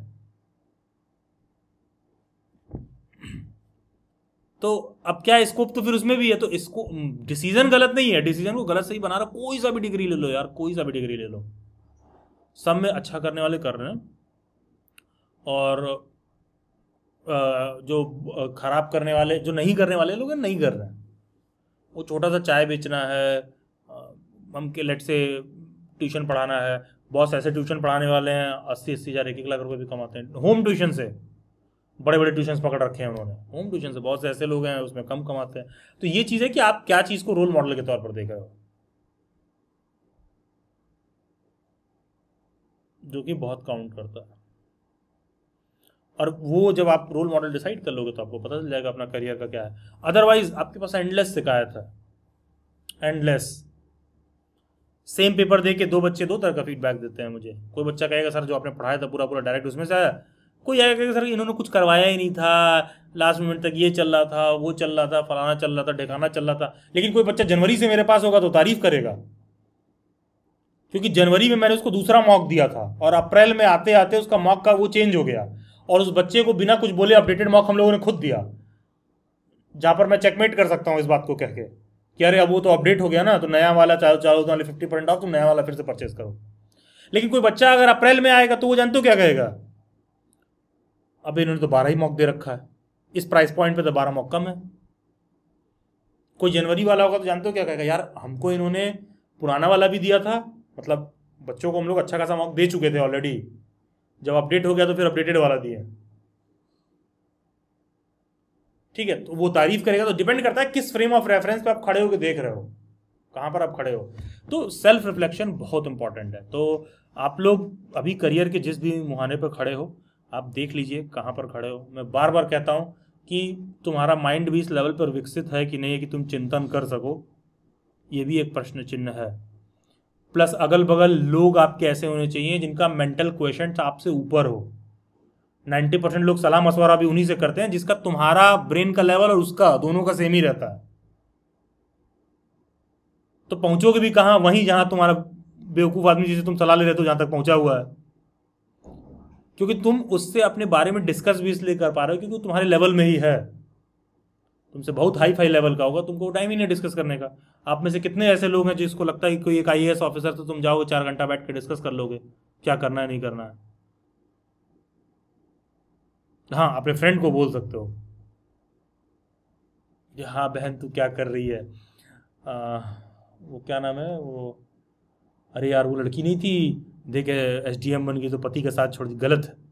तो अब क्या स्कोप तो फिर उसमें भी है तो इसको डिसीजन गलत नहीं है डिसीजन को गलत सही बना रहा कोई सा भी डिग्री ले लो यार कोई सा भी डिग्री ले लो सब में अच्छा करने वाले कर रहे हैं और जो खराब करने वाले जो नहीं करने वाले लोग हैं नहीं कर रहे हैं वो छोटा सा चाय बेचना है हम के लेट से ट्यूशन पढ़ाना है बॉस ऐसे ट्यूशन पढ़ाने वाले हैं अस्सी अस्सी हज़ार एक एक लाख रुपये भी कमाते हैं होम ट्यूशन से बड़े बड़े ट्यूशन पकड़ रखे हैं उन्होंने होम ट्यूशन से बहुत से ऐसे लोग हैं उसमें कम कमाते हैं तो ये चीज़ है कि आप क्या चीज़ को रोल मॉडल के तौर पर देख रहे हो जो कि बहुत काउंट करता है और वो जब आप रोल मॉडल डिसाइड कर लोगे तो आपको पता चल जाएगा अपना करियर का क्या है अदरवाइज आपके पास एंडलेस शिकायत है एंडलेस सेम पेपर दे के दो बच्चे दो तरह का फीडबैक देते हैं मुझे कोई बच्चा कहेगा सर जो आपने पढ़ाया था पूरा पूरा डायरेक्ट उसमें से आया कोई आया कहेगा सर इन्होंने कुछ करवाया ही नहीं था लास्ट मिनट तक ये चल रहा था वो चल रहा था फलाना चल रहा था ढेकाना चल रहा था लेकिन कोई बच्चा जनवरी से मेरे पास होगा तो तारीफ करेगा क्योंकि जनवरी में मैंने उसको दूसरा मॉक दिया था और अप्रैल में आते आते उसका मॉक का वो चेंज हो गया और उस बच्चे को बिना कुछ बोले अपडेटेड मॉक हम लोगों ने खुद दिया जहां पर मैं चेकमेट कर सकता हूँ इस बात को कह के कि अरे अब वो तो अपडेट हो गया ना तो नया वाला चार चार वाले फिफ्टी परसेंट ऑफ तुम नया वाला फिर से परचेज करो लेकिन कोई बच्चा अगर अप्रैल में आएगा तो वो जानते हो क्या कहेगा अब इन्होंने तो बारह ही मॉक दे रखा है इस प्राइस पॉइंट पे तो बारह मॉक कम है कोई जनवरी वाला होगा तो जानते हो क्या कहेगा यार हमको इन्होंने पुराना वाला भी दिया था मतलब बच्चों को हम लोग अच्छा खासा मॉक दे चुके थे ऑलरेडी जब अपडेट हो गया तो फिर अपडेटेड वाला दिए ठीक है तो वो तारीफ करेगा तो डिपेंड करता है किस फ्रेम ऑफ रेफरेंस पे आप खड़े होकर देख रहे हो कहां पर आप खड़े हो तो सेल्फ रिफ्लेक्शन बहुत इंपॉर्टेंट है तो आप लोग अभी करियर के जिस भी मुहाने पर खड़े हो आप देख लीजिए कहां पर खड़े हो मैं बार बार कहता हूं कि तुम्हारा माइंड भी इस लेवल पर विकसित है कि नहीं है कि तुम चिंतन कर सको ये भी एक प्रश्न चिन्ह है प्लस अगल बगल लोग आपके ऐसे होने चाहिए जिनका मेंटल क्वेश्चन आपसे ऊपर हो नाइन्टी परसेंट लोग सलाह मशवरा भी उन्हीं से करते हैं जिसका तुम्हारा ब्रेन का लेवल और उसका दोनों का सेम ही रहता है तो पहुंचोगे भी कहाँ वहीं जहां तुम्हारा बेवकूफ़ आदमी जिसे तुम सलाह ले रहे हो तो जहां तक पहुंचा हुआ है क्योंकि तुम उससे अपने बारे में डिस्कस भी इसलिए कर पा रहे हो क्योंकि तुम्हारे लेवल में ही है तुमसे बहुत हाई फाई लेवल का होगा तुमको टाइम ही नहीं डिस्कस करने का आप में से कितने ऐसे लोग हैं जिसको लगता है कोई एक आई ऑफिसर तो तुम जाओगे चार घंटा बैठ के डिस्कस कर लोगे क्या करना है नहीं करना है हाँ अपने फ्रेंड को बोल सकते हो हाँ बहन तू क्या कर रही है आ, वो क्या नाम है वो अरे यार वो लड़की नहीं थी देखे एस डी एम बन गई तो पति के साथ छोड़ दी गलत है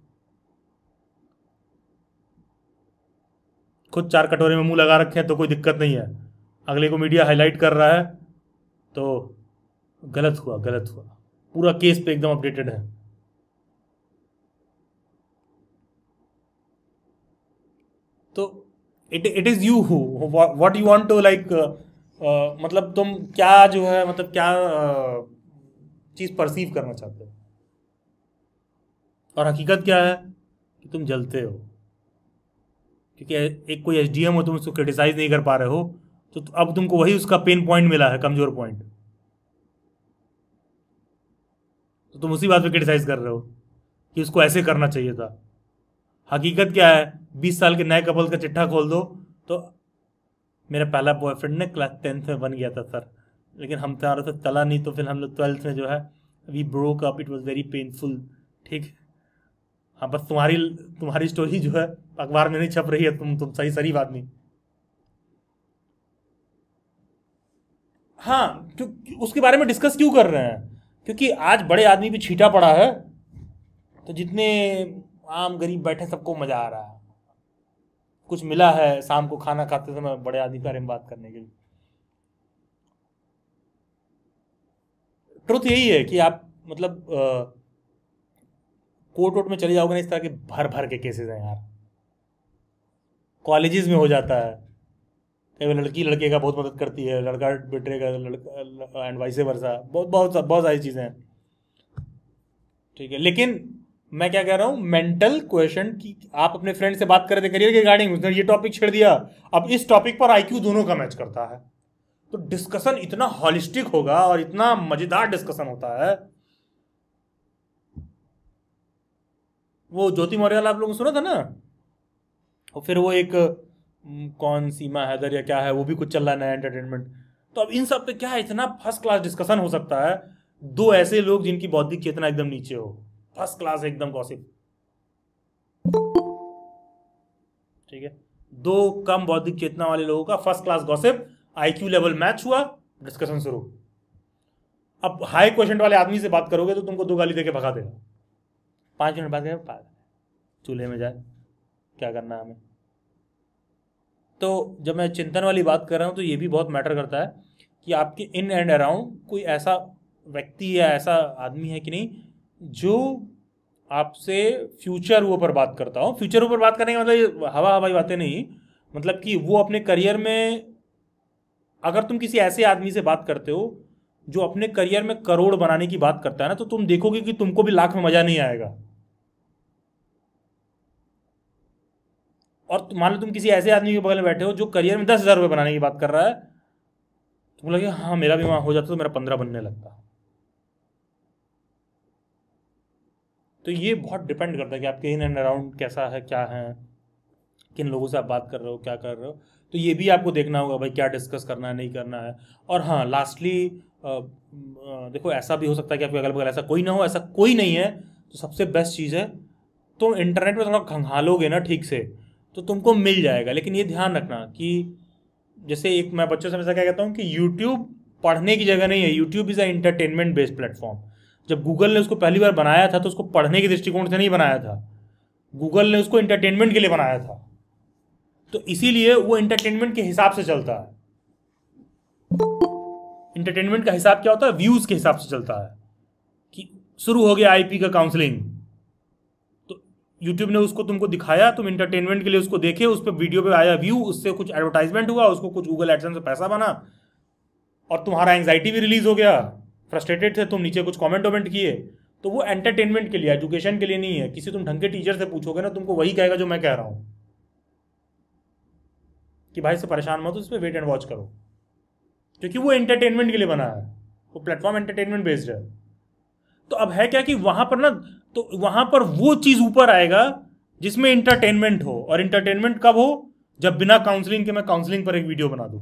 खुद चार कटोरे में मुंह लगा रखे हैं तो कोई दिक्कत नहीं है अगले को मीडिया हाईलाइट कर रहा है तो गलत हुआ गलत हुआ पूरा केस पे एकदम अपडेटेड है तो it it is you who what you want to like मतलब तुम क्या जो है मतलब क्या uh, चीज़ परसीव करना चाहते हो और हकीकत क्या है कि तुम जलते हो क्योंकि एक कोई एस डी एम हो तुम उसको क्रिटिसाइज नहीं कर पा रहे हो तो अब तुमको वही उसका पेन पॉइंट मिला है कमजोर पॉइंट तो तुम उसी बात पे क्रिटिसाइज कर रहे हो कि उसको ऐसे करना चाहिए था हकीकत क्या है बीस साल के नए कपल का चिट्ठा खोल दो तो मेरा पहला बॉयफ्रेंड ने क्लास टेंथ में बन गया था सर लेकिन हम तो रहे थे चला नहीं तो फिर हम लोग ट्वेल्थ में जो है we broke up it was very painful ठीक है हाँ बस तुम्हारी तुम्हारी स्टोरी जो है अखबार में नहीं छप रही है तुम तुम सही बात नहीं हाँ क्यों उसके बारे में डिस्कस क्यों कर रहे हैं क्योंकि आज बड़े आदमी भी छीटा पड़ा है तो जितने आम गरीब बैठे सबको मज़ा आ रहा है कुछ मिला है शाम को खाना खाते समय बड़े आदमी के बारे में बात करने के लिए ट्रुथ यही है कि आप मतलब आ, कोर्ट वोट में चले जाओगे ना इस तरह के भर भर के केसेस हैं यार कॉलेजेस में हो जाता है कभी तो लड़की लड़के का बहुत मदद करती है लड़का बेटे का लड़का एंड वाइस वर्षा बहुत बहुत बहुत सारी चीज़ें हैं ठीक है लेकिन मैं क्या कह रहा हूँ मेंटल क्वेश्चन कि आप अपने फ्रेंड से बात कर रहे थे करियर के रिगार्डिंग उसने ये टॉपिक छेड़ दिया अब इस टॉपिक पर आईक्यू दोनों का मैच करता है तो डिस्कशन इतना हॉलिस्टिक होगा और इतना मज़ेदार डिस्कशन होता है वो ज्योति मौर्य आप लोगों ने सुना था ना और फिर वो एक कौन सीमा हैदर या क्या है वो भी कुछ चल रहा है नया एंटरटेनमेंट तो अब इन सब पे क्या इतना फर्स्ट क्लास डिस्कशन हो सकता है दो ऐसे लोग जिनकी बौद्धिक चेतना एकदम नीचे हो फर्स्ट क्लास एकदम गॉसिप ठीक है दो कम बौद्धिक चेतना वाले लोगों का first class gossip IQ level match हुआ डिस्कशन शुरू अब हाई क्वेश्चन वाले आदमी से बात करोगे तो तुमको दो गाली देके भगा देगा पाँच मिनट बाद चूल्हे में जाए क्या करना है हमें तो जब मैं चिंतन वाली बात कर रहा हूँ तो ये भी बहुत मैटर करता है कि आपके इन एंड अराउंड कोई ऐसा व्यक्ति या ऐसा आदमी है कि नहीं जो आपसे फ्यूचर ऊपर बात करता हो फ्यूचर ऊपर बात करने का मतलब हवा हवाई बातें नहीं मतलब कि वो अपने करियर में अगर तुम किसी ऐसे आदमी से बात करते हो जो अपने करियर में करोड़ बनाने की बात करता है ना तो तुम देखोगे कि तुमको भी लाख में मज़ा नहीं आएगा और मान लो तुम किसी ऐसे आदमी के बगल में बैठे हो जो करियर में दस हज़ार रुपये बनाने की बात कर रहा है तुम तो लगे हाँ मेरा भी वहाँ हो जाता तो मेरा पंद्रह बनने लगता तो ये बहुत डिपेंड करता है कि आपके इन एंड अराउंड कैसा है क्या है किन लोगों से आप बात कर रहे हो क्या कर रहे हो तो ये भी आपको देखना होगा भाई क्या डिस्कस करना है नहीं करना है और हाँ लास्टली देखो ऐसा भी हो सकता है कि आपके अगल बगल ऐसा कोई ना हो ऐसा कोई नहीं है तो सबसे बेस्ट चीज़ है तुम तो इंटरनेट में थोड़ा खंगालोगे ना ठीक से तो तुमको मिल जाएगा लेकिन ये ध्यान रखना कि जैसे एक मैं बच्चों से हमेशा क्या कहता हूँ कि यूट्यूब पढ़ने की जगह नहीं है YouTube is a entertainment based platform जब गूगल ने उसको पहली बार बनाया था तो उसको पढ़ने के दृष्टिकोण से नहीं बनाया था गूगल ने उसको इंटरटेनमेंट के लिए बनाया था तो इसीलिए वो इंटरटेनमेंट के हिसाब से चलता है इंटरटेनमेंट का हिसाब क्या होता है व्यूज़ के हिसाब से चलता है कि शुरू हो गया आईपी का काउंसलिंग यूट्यूब ने उसको तुमको दिखाया तुम इंटरटेनमेंट के लिए उसको देखे उस पर वीडियो पे आया व्यू उससे कुछ एडवर्टाइजमेंट हुआ उसको कुछ गूगल एडसन से पैसा बना और तुम्हारा एंगजाइटी भी रिलीज हो गया फ्रस्ट्रेटेड थे तुम नीचे कुछ कॉमेंट वमेंट किए तो वो एंटरटेनमेंट के लिए एजुकेशन के लिए नहीं है किसी तुम ढंग के टीचर से पूछोगे ना तुमको वही कहेगा जो मैं कह रहा हूँ कि भाई से परेशान मत हो इस पर वेट एंड वॉच करो क्योंकि वो एंटरटेनमेंट के लिए बना है वो प्लेटफॉर्म एंटरटेनमेंट बेस्ड है तो अब है क्या कि वहां पर ना तो वहां पर वो चीज ऊपर आएगा जिसमें इंटरटेनमेंट हो और इंटरटेनमेंट कब हो जब बिना काउंसलिंग के मैं काउंसलिंग पर एक वीडियो बना दू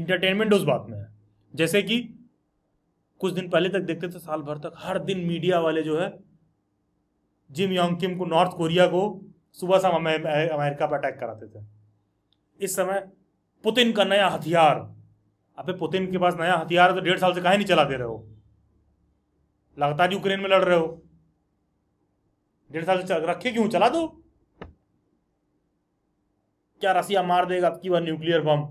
इंटरटेनमेंट उस बात में है जैसे कि कुछ दिन पहले तक देखते थे साल भर तक हर दिन मीडिया वाले जो है जिम योंग किम को नॉर्थ कोरिया को सुबह शाम अमेरिका पर अटैक कराते थे इस समय पुतिन का नया हथियार अबे पुतिन के पास नया हथियार तो डेढ़ साल से कहा नहीं चला दे रहे हो लगातार यूक्रेन में लड़ रहे हो डेढ़ साल से रखे क्यों चला दो क्या रसिया मार देगा अब की बार न्यूक्लियर बम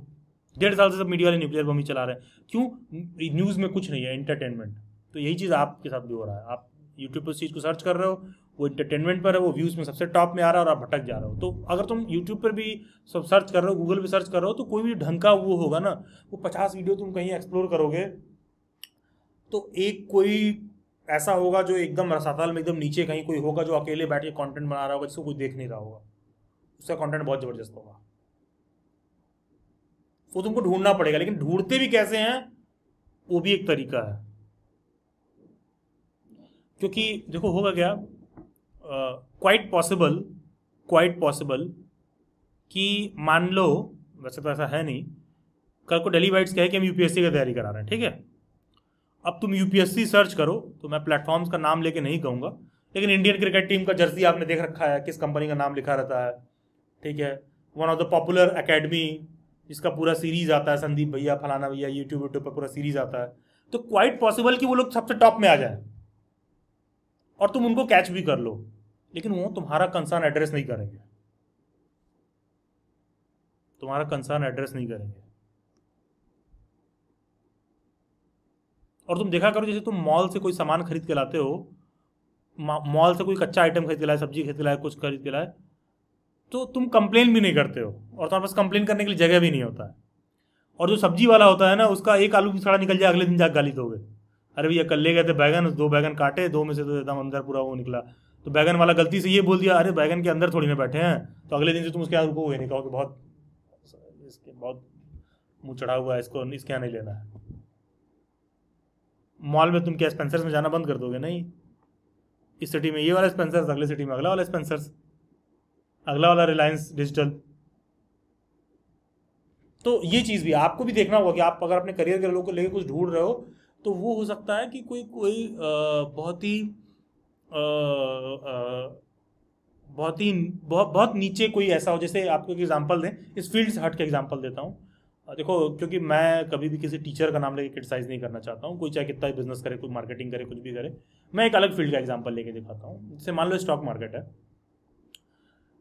डेढ़ साल से सब मीडिया वाले न्यूक्लियर बम ही चला रहे हैं क्यों न्यूज़ में कुछ नहीं है इंटरटेनमेंट तो यही चीज़ आपके साथ भी हो रहा है आप यूट्यूब पर उस चीज़ को सर्च कर रहे हो वो इंटरटेनमेंट पर है वो व्यूज़ में सबसे टॉप में आ रहा है और आप भटक जा रहे हो तो अगर तुम यूट्यूब पर भी सब सर्च कर रहे हो गूगल पर सर्च कर रहे हो तो कोई भी ढंग का वो होगा ना वो पचास वीडियो तुम कहीं एक्सप्लोर करोगे तो एक कोई ऐसा होगा जो एकदम रसाताल में एकदम नीचे कहीं कोई होगा जो अकेले बैठ के कॉन्टेंट बना रहा होगा जिसको कोई देख नहीं रहा होगा उसका कॉन्टेंट बहुत ज़बरदस्त होगा वो तुमको ढूंढना पड़ेगा लेकिन ढूंढते भी कैसे हैं वो भी एक तरीका है क्योंकि देखो होगा क्या क्वाइट पॉसिबल क्वाइट पॉसिबल कि मान लो वैसे तो ऐसा है नहीं कल को डेली वाइट्स कहे कि हम यूपीएससी की तैयारी करा रहे हैं ठीक है अब तुम यूपीएससी सर्च करो तो मैं प्लेटफॉर्म्स का नाम लेके नहीं कहूँगा लेकिन इंडियन क्रिकेट टीम का जर्सी आपने देख रखा है किस कंपनी का नाम लिखा रहता है ठीक है one of the popular academy जिसका पूरा सीरीज आता है संदीप भैया फलाना भैया यूट्यूब यूट्यूब पर पूरा सीरीज आता है तो क्वाइट पॉसिबल कि वो लोग सबसे टॉप में आ जाए और तुम उनको कैच भी कर लो लेकिन वो तुम्हारा कंसर्न एड्रेस नहीं करेंगे तुम्हारा कंसर्न एड्रेस नहीं करेंगे और तुम देखा करो जैसे तुम मॉल से कोई सामान खरीद के लाते हो मॉल से कोई कच्चा आइटम खरीद के लाए सब्जी खरीद के लाए कुछ खरीद के लाए तो तुम कंप्लेन भी नहीं करते हो और तुम्हारे पास कंप्लेन करने के लिए जगह भी नहीं होता है और जो सब्जी वाला होता है ना उसका एक आलू भी सड़ा निकल जाए अगले दिन जाकर गाली दोगे अरे भैया कल ले गए थे बैगन दो बैगन काटे दो में से तो एकदम अंदर पूरा वो निकला तो बैगन वाला गलती से ये बोल दिया अरे बैगन के अंदर थोड़ी ना बैठे हैं तो अगले दिन से तुम उसके यहाँ रुकोगे नहीं कि बहुत इसके बहुत मुँह चढ़ा हुआ है इसको इसके यहाँ नहीं लेना है मॉल में तुम क्या स्पेंसर्स में जाना बंद कर दोगे नहीं इस सिटी में ये वाला स्पेंसर्स अगले सिटी में अगला वाला स्पेंसर्स अगला वाला रिलायंस डिजिटल तो ये चीज़ भी आपको भी देखना होगा कि आप अगर अपने करियर के लोगों को लेकर कुछ ढूंढ रहे हो तो वो हो सकता है कि कोई कोई बहुत ही बहुत ही बहुत बहुत नीचे कोई ऐसा हो जैसे आपको एक एग्जांपल दें इस फील्ड से हट के एग्जांपल देता हूँ देखो क्योंकि मैं कभी भी किसी टीचर का नाम लेके क्रिटिसाइज़ नहीं करना चाहता हूँ कोई चाहे कितना भी बिजनेस करे कोई मार्केटिंग करे कुछ भी करे मैं एक अलग फील्ड का एग्जाम्पल लेके दिखाता हूँ जैसे मान लो स्टॉक मार्केट है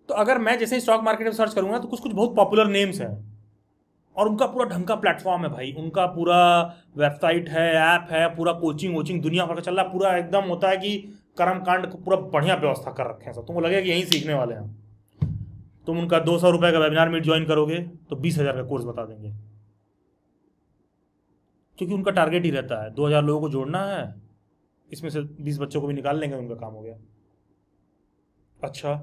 तो अगर मैं जैसे स्टॉक मार्केट में सर्च करूंगा तो कुछ कुछ बहुत पॉपुलर नेम्स हैं और उनका पूरा ढंग का प्लेटफॉर्म है भाई उनका पूरा वेबसाइट है ऐप है पूरा कोचिंग वोचिंग दुनिया भर का चल रहा है पूरा एकदम होता है कि कर्मकांड को पूरा बढ़िया व्यवस्था कर रखे हैं सब तुमको लगेगा कि यहीं सीखने वाले हैं तुम उनका दो सौ रुपये का वेबिनार मीट ज्वाइन करोगे तो बीस हज़ार का कोर्स बता देंगे क्योंकि उनका टारगेट ही रहता है दो हज़ार लोगों को जोड़ना है इसमें से बीस बच्चों को भी निकाल लेंगे उनका काम हो गया अच्छा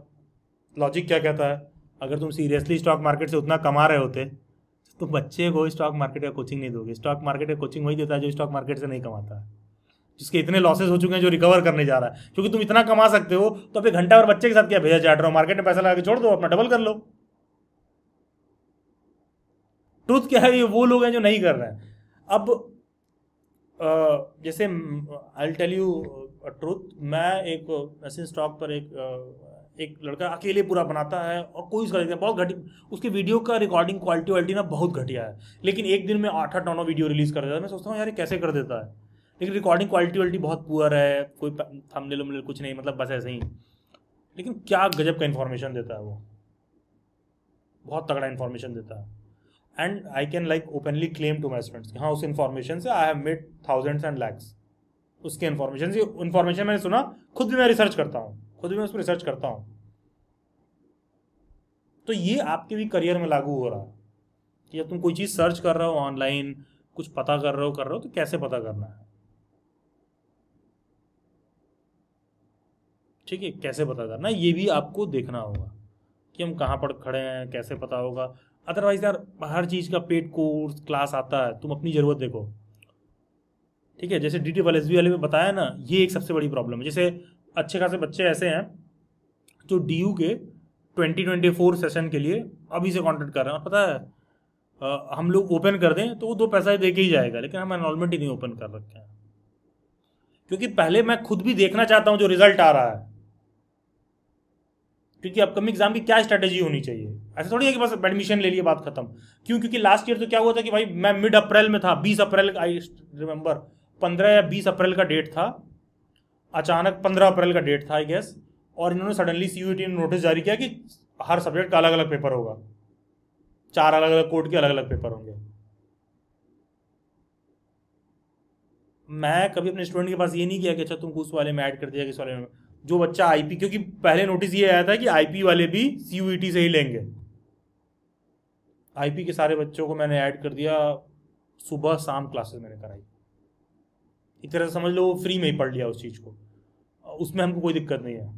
लॉजिक क्या कहता है अगर तुम सीरियसली स्टॉक मार्केट से उतना कमा रहे होते तो तुम बच्चे को स्टॉक मार्केट का कोचिंग नहीं दोगे स्टॉक मार्केट का कोचिंग वही देता है जो स्टॉक मार्केट से नहीं कमाता है जिसके इतने लॉसेस हो चुके हैं जो रिकवर करने जा रहा है क्योंकि तुम इतना कमा सकते हो तो अपने घंटा और बच्चे के साथ क्या भेजा चाट रहा हो मार्केट में पैसा लगा के छोड़ दो अपना डबल कर लो ट्रूथ क्या है ये वो लोग हैं जो नहीं कर रहे हैं अब जैसे आई टेल यू ट्रूथ मैं एक ऐसे स्टॉक पर एक एक लड़का अकेले पूरा बनाता है और कोई उसका देखता बहुत घटी उसके वीडियो का रिकॉर्डिंग क्वालिटी वालिटी ना बहुत घटिया है लेकिन एक दिन में आठ आठ नौ नौ वीडियो रिलीज़ कर देता है मैं सोचता हूँ यार ये कैसे कर देता है लेकिन रिकॉर्डिंग क्वालिटी वालिटी बहुत पुअर है कोई थंबनेल ले कुछ नहीं मतलब बस ऐसे ही लेकिन क्या गजब का इन्फॉर्मेशन देता है वो बहुत तगड़ा इन्फॉर्मेशन देता है and I can like openly claim to my students हाँ उस इन्फॉर्मेशन से I have made thousands and lakhs उसके इन्फॉर्मेशन से इन्फॉर्मेशन मैंने सुना खुद भी मैं रिसर्च करता हूँ खुद भी मैं उस पर रिसर्च करता हूँ तो ये आपके भी करियर में लागू हो रहा है कि जब तुम कोई चीज़ सर्च कर रहे हो ऑनलाइन कुछ पता कर रहे हो कर रहे हो तो कैसे पता करना है ठीक है कैसे पता करना ये भी आपको देखना होगा कि हम कहाँ पर खड़े हैं कैसे पता होगा अदरवाइज यार हर चीज़ का पेड कोर्स क्लास आता है तुम अपनी ज़रूरत देखो ठीक है जैसे डी टी वाले एस वाले में बताया ना ये एक सबसे बड़ी प्रॉब्लम है जैसे अच्छे खासे बच्चे ऐसे हैं जो डी यू के ट्वेंटी ट्वेंटी फोर सेशन के लिए अभी से कॉन्टेक्ट कर रहे हैं पता है आ, हम लोग ओपन कर दें तो वो दो पैसा दे के ही जाएगा लेकिन हम एनरोलमेंट ही नहीं ओपन कर रखे हैं क्योंकि पहले मैं खुद भी देखना चाहता हूँ जो रिजल्ट आ रहा है क्योंकि अपकमिंग एग्जाम की क्या स्ट्रेटेजी होनी चाहिए ऐसा थोड़ी है कि बस एडमिशन ले लिए बात खत्म क्यों क्योंकि लास्ट ईयर तो क्या हुआ था कि भाई मैं मिड अप्रैल में था बीस अप्रैल आई रिमेंबर पंद्रह या बीस अप्रैल का डेट था अचानक पंद्रह अप्रैल का डेट था आई गेस और इन्होंने सडनली सी ने नोटिस जारी किया कि हर सब्जेक्ट का अलग अलग पेपर होगा चार अलग अलग कोर्ट के अलग अलग पेपर होंगे मैं कभी अपने स्टूडेंट के पास ये नहीं किया कि अच्छा तुमको उस वाले में ऐड कर दिया किस वाले में जो बच्चा आईपी क्योंकि पहले नोटिस ये आया था कि आईपी वाले भी सीयूईटी e से ही लेंगे आईपी के सारे बच्चों को मैंने ऐड कर दिया सुबह शाम क्लासेस मैंने कराई एक तरह से समझ लो फ्री में ही पढ़ लिया उस चीज़ को उसमें हमको कोई दिक्कत नहीं है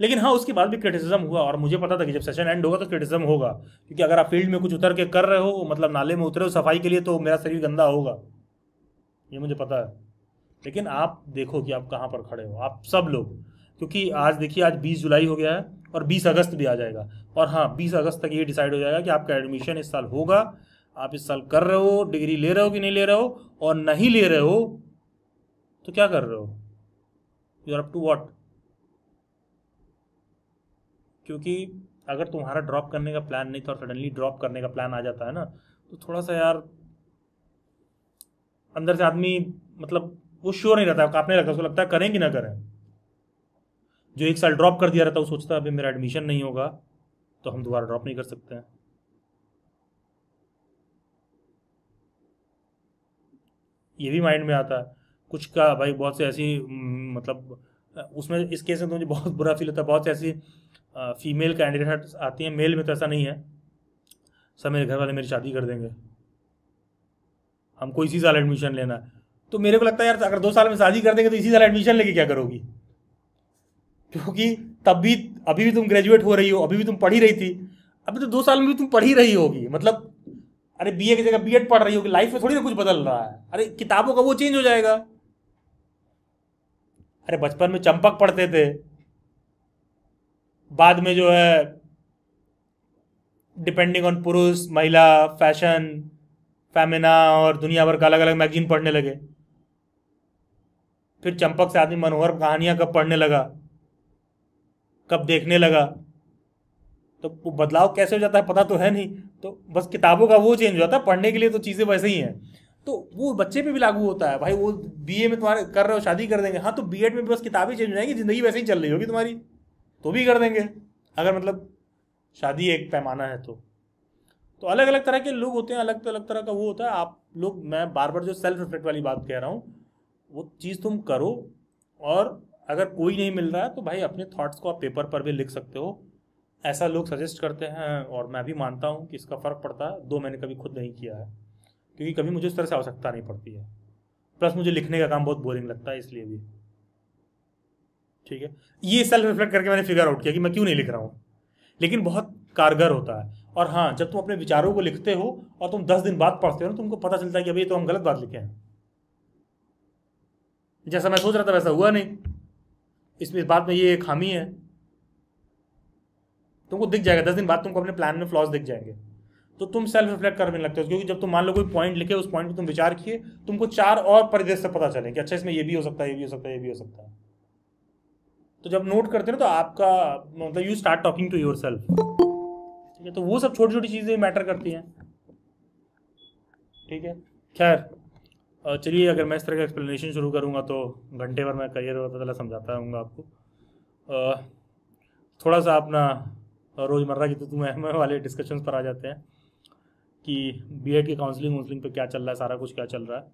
लेकिन हाँ उसके बाद भी क्रिटिसिज्म हुआ और मुझे पता था कि जब सेशन एंड होगा तो क्रिटिसिज्म होगा क्योंकि अगर आप फील्ड में कुछ उतर के कर रहे हो मतलब नाले में उतरे हो सफाई के लिए तो मेरा शरीर गंदा होगा ये मुझे पता है लेकिन आप देखो कि आप कहाँ पर खड़े हो आप सब लोग क्योंकि आज देखिए आज 20 जुलाई हो गया है और 20 अगस्त भी आ जाएगा और हाँ 20 अगस्त तक ये डिसाइड हो जाएगा कि आपका एडमिशन इस साल होगा आप इस साल कर रहे हो डिग्री ले रहे हो कि नहीं ले रहे हो और नहीं ले रहे हो तो क्या कर रहे हो you are up to what क्योंकि अगर तुम्हारा ड्रॉप करने का प्लान नहीं था और सडनली ड्रॉप करने का प्लान आ जाता है ना तो थोड़ा सा यार अंदर से आदमी मतलब वो श्योर नहीं रहता कांपने लगता उसको लगता है करें कि ना करें जो एक साल ड्रॉप कर दिया रहता वो सोचता है अभी मेरा एडमिशन नहीं होगा तो हम दोबारा ड्रॉप नहीं कर सकते हैं ये भी माइंड में आता है कुछ का भाई बहुत से ऐसी हम्म, मतलब उसमें इस केस में तो मुझे बहुत बुरा फील होता है बहुत से ऐसी फीमेल कैंडिडेट आती हैं मेल में तो ऐसा नहीं है सब मेरे घर वाले मेरी शादी कर देंगे हमको इसी साल एडमिशन लेना है तो मेरे को लगता है यार अगर दो साल में शादी कर देंगे तो इसी साल एडमिशन लेके क्या करोगी क्योंकि तब भी अभी भी तुम ग्रेजुएट हो रही हो अभी भी तुम पढ़ी रही थी अभी तो दो साल में भी तुम पढ़ ही रही होगी मतलब अरे बीए की जगह बीएड पढ़ रही होगी लाइफ में थोड़ी ना कुछ बदल रहा है अरे किताबों का वो चेंज हो जाएगा अरे बचपन में चंपक पढ़ते थे बाद में जो है डिपेंडिंग ऑन पुरुष महिला फैशन फैमिना और दुनिया भर का अलग अलग मैगजीन पढ़ने लगे फिर चंपक से आदमी मनोहर कहानियां कब पढ़ने लगा कब देखने लगा तो बदलाव कैसे हो जाता है पता तो है नहीं तो बस किताबों का वो चेंज हो जाता है पढ़ने के लिए तो चीज़ें वैसे ही हैं तो वो बच्चे पे भी लागू होता है भाई वो बीए में तुम्हारे कर रहे हो शादी कर देंगे हाँ तो बीएड में भी बस किताबें चेंज हो जाएंगी ज़िंदगी वैसे ही चल रही होगी तुम्हारी तो भी कर देंगे अगर मतलब शादी एक पैमाना है तो तो अलग अलग तरह के लोग होते हैं अलग अलग तरह का वो होता है आप लोग मैं बार बार जो सेल्फ रिफ्लेक्ट वाली बात कह रहा हूँ वो चीज़ तुम करो और अगर कोई नहीं मिल रहा है तो भाई अपने थॉट्स को आप पेपर पर भी लिख सकते हो ऐसा लोग सजेस्ट करते हैं और मैं भी मानता हूँ कि इसका फ़र्क पड़ता है दो मैंने कभी खुद नहीं किया है क्योंकि कभी मुझे इस तरह से आवश्यकता नहीं पड़ती है प्लस मुझे लिखने का काम बहुत बोरिंग लगता है इसलिए भी ठीक है ये सेल्फ रिफ्लेक्ट करके मैंने फिगर आउट किया कि मैं क्यों नहीं लिख रहा हूँ लेकिन बहुत कारगर होता है और हाँ जब तुम अपने विचारों को लिखते हो और तुम दस दिन बाद पढ़ते हो ना तो तुमको पता चलता है कि अभी तो हम गलत बात लिखे हैं जैसा मैं सोच रहा था वैसा हुआ नहीं इसमें इस बात में ये एक खामी है तुमको दिख जाएगा दस दिन बाद तुमको अपने प्लान में फ्लॉज दिख जाएंगे तो तुम सेल्फ रिफ्लेक्ट करने लगते हो क्योंकि जब तुम मान लो कोई पॉइंट लिखे उस पॉइंट पर तुम विचार किए तुमको चार और परिदृश्य से पता चले कि अच्छा इसमें ये भी हो सकता है ये भी हो सकता है ये भी हो सकता है तो जब नोट करते ना तो आपका मतलब you start talking to yourself ठीक है तो वो सब छोटी छोटी चीज़ें मैटर करती हैं ठीक है खैर चलिए अगर मैं इस तरह का एक्सप्लेनेशन शुरू करूँगा तो घंटे भर मैं करियर और पता समझाता रहूँगा आपको थोड़ा सा अपना रोज़मर्रा की तो तुम अहम वाले डिस्कशंस पर आ जाते हैं कि बी एड की काउंसलिंग वाउंसलिंग पे क्या चल रहा है सारा कुछ क्या चल रहा है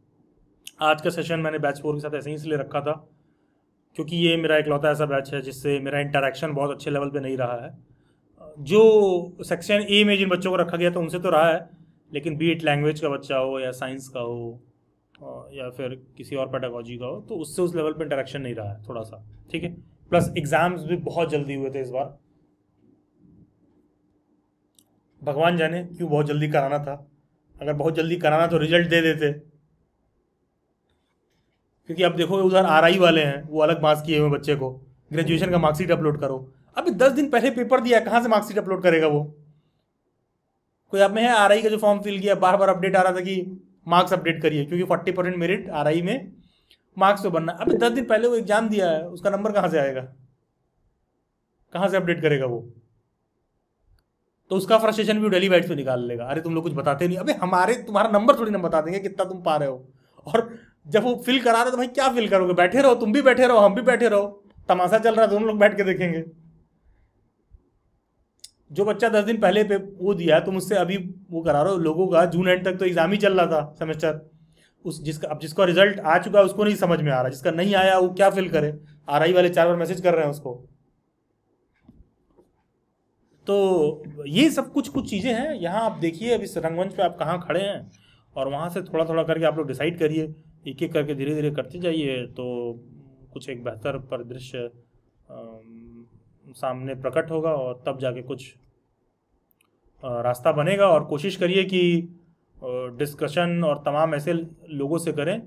आज का सेशन मैंने बैच फोर के साथ ऐसे ही इसलिए रखा था क्योंकि ये मेरा इकलौता ऐसा बैच है जिससे मेरा इंटरेक्शन बहुत अच्छे लेवल पे नहीं रहा है जो सेक्शन ए में जिन बच्चों को रखा गया तो उनसे तो रहा है लेकिन बी एड लैंग्वेज का बच्चा हो या साइंस का हो या फिर किसी और पैटागोजी का हो तो उससे उस लेवल पर इंटरेक्शन नहीं रहा है थोड़ा सा ठीक है प्लस एग्जाम्स भी बहुत जल्दी हुए थे इस बार भगवान जाने क्यों बहुत जल्दी कराना था अगर बहुत जल्दी कराना तो रिजल्ट दे देते क्योंकि अब देखो उधर आर आई वाले हैं वो अलग मार्क्स किए हुए बच्चे को ग्रेजुएशन का मार्कशीट अपलोड करो अभी दस दिन पहले पेपर दिया है कहाँ से मार्कशीट अपलोड करेगा वो कोई आप में है आर आई का जो फॉर्म फिल किया बार बार अपडेट आ रहा था कि मार्क्स अपडेट करिए क्योंकि फोर्टी परसेंट मेरिट आर में मार्क्स तो बनना अभी दस दिन पहले वो एग्जाम दिया है उसका नंबर कहाँ से आएगा कहाँ से अपडेट करेगा वो तो उसका फ्रस्ट्रेशन भी डेली बैठ से निकाल लेगा अरे तुम लोग कुछ बताते नहीं अभी हमारे तुम्हारा नंबर थोड़ी ना बता देंगे कितना तुम पा रहे हो और जब वो फिल करा रहे तो भाई क्या फिल करोगे बैठे रहो तुम भी बैठे रहो हम भी बैठे रहो तमाशा चल रहा है दोनों लोग बैठ के देखेंगे जो बच्चा दस दिन पहले पे वो दिया तो मुझसे अभी वो करा रहा हो लोगों का जून एंड तक तो एग्ज़ाम ही चल रहा था सेमेस्टर उस जिसका अब जिसका रिजल्ट आ चुका है उसको नहीं समझ में आ रहा जिसका नहीं आया वो क्या फिल करे आर वाले चार बार मैसेज कर रहे हैं उसको तो ये सब कुछ कुछ चीज़ें हैं यहाँ आप देखिए अब इस रंगमंच पे आप कहाँ खड़े हैं और वहाँ से थोड़ा थोड़ा करके आप लोग डिसाइड करिए एक एक करके धीरे धीरे करते जाइए तो कुछ एक बेहतर परिदृश्य सामने प्रकट होगा और तब जाके कुछ रास्ता बनेगा और कोशिश करिए कि डिस्कशन और तमाम ऐसे लोगों से करें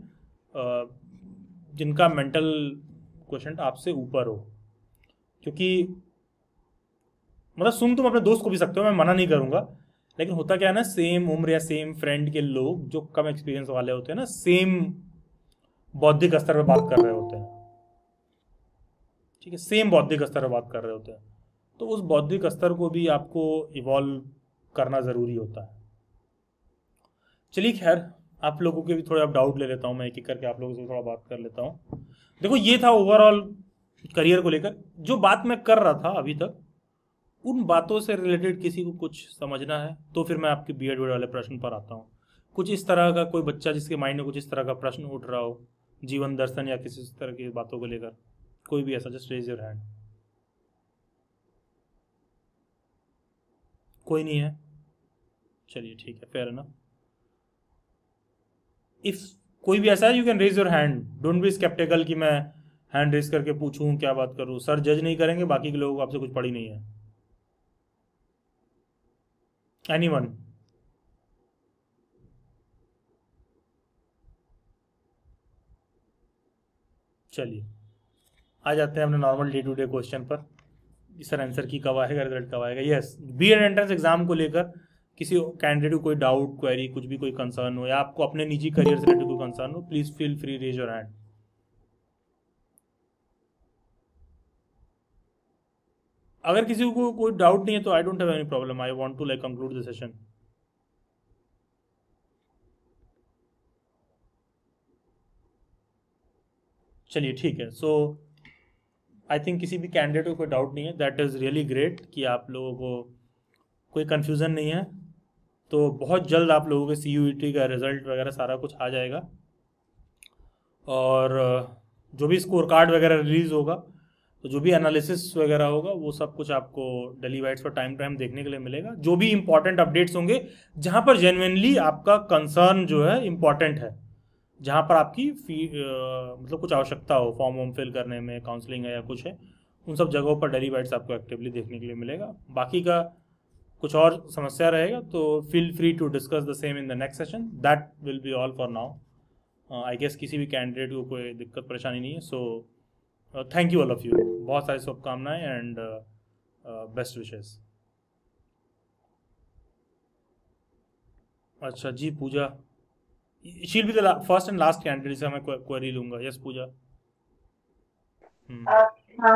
जिनका मेंटल क्वेश्चन आपसे ऊपर हो क्योंकि मतलब सुन तुम अपने दोस्त को भी सकते हो मैं मना नहीं करूँगा लेकिन होता क्या है ना सेम उम्र या सेम फ्रेंड के लोग जो कम एक्सपीरियंस वाले होते हैं ना सेम बौद्धिक स्तर पर बात कर रहे होते हैं ठीक है सेम बौद्धिक स्तर पर बात कर रहे होते हैं तो उस बौद्धिक स्तर को भी आपको इवॉल्व करना ज़रूरी होता है चलिए खैर आप लोगों के भी थोड़े आप डाउट ले लेता हूँ मैं एक एक करके आप लोगों से थोड़ा बात कर लेता हूँ देखो ये था ओवरऑल करियर को लेकर जो बात मैं कर रहा था अभी तक उन बातों से रिलेटेड किसी को कुछ समझना है तो फिर मैं आपके बी एड वाले प्रश्न पर आता हूँ कुछ इस तरह का कोई बच्चा जिसके माइंड में कुछ इस तरह का प्रश्न उठ रहा हो जीवन दर्शन या किसी तरह की बातों को लेकर कोई भी ऐसा जस्ट रेज योर हैंड कोई नहीं है चलिए ठीक है फेयर ना इफ कोई भी ऐसा है you can raise your hand don't be skeptical कि मैं हैंड रेज करके पूछूं क्या बात करूं सर जज नहीं करेंगे बाकी के लोगों को आपसे कुछ पड़ी नहीं है एनी वन चलिए आ जाते हैं अपने normal day to day question पर सर आंसर की कब आएगा रिजल्ट कब आएगा yes B Ed entrance exam को लेकर किसी कैंडिडेट को कोई डाउट क्वेरी कुछ भी कोई कंसर्न हो या आपको अपने निजी करियर से रिलेटेड कोई कंसर्न हो please feel free raise your hand अगर किसी को कोई डाउट नहीं है तो I don't have any problem I want to like conclude the session चलिए ठीक है सो so, आई थिंक किसी भी कैंडिडेट को कोई डाउट नहीं है दैट इज़ रियली ग्रेट कि आप लोगों को कोई कन्फ्यूज़न नहीं है तो बहुत जल्द आप लोगों के सी e का रिज़ल्ट वगैरह सारा कुछ आ जाएगा और uh, जो भी स्कोर कार्ड वगैरह रिलीज़ होगा तो जो भी एनालिसिस वगैरह होगा वो सब कुछ आपको डेली वाइट्स पर टाइम टाइम देखने के लिए मिलेगा जो भी इंपॉर्टेंट अपडेट्स होंगे जहाँ पर जेनविनली आपका कंसर्न जो है इम्पॉर्टेंट है जहाँ पर आपकी फी मतलब कुछ आवश्यकता हो फॉर्म वॉर्म फिल करने में काउंसलिंग है या कुछ है उन सब जगहों पर डेली बाइट्स आपको एक्टिवली देखने के लिए मिलेगा बाकी का कुछ और समस्या रहेगा तो feel free to discuss the same in the next session that will be all for now I guess किसी भी कैंडिडेट को कोई दिक्कत परेशानी नहीं है so thank you all of you बहुत सारी शुभकामनाएं एंड बेस्ट विशेष अच्छा जी पूजा शील भी the first and last candidate so मैं क्वेरी लूंगा yes Pooja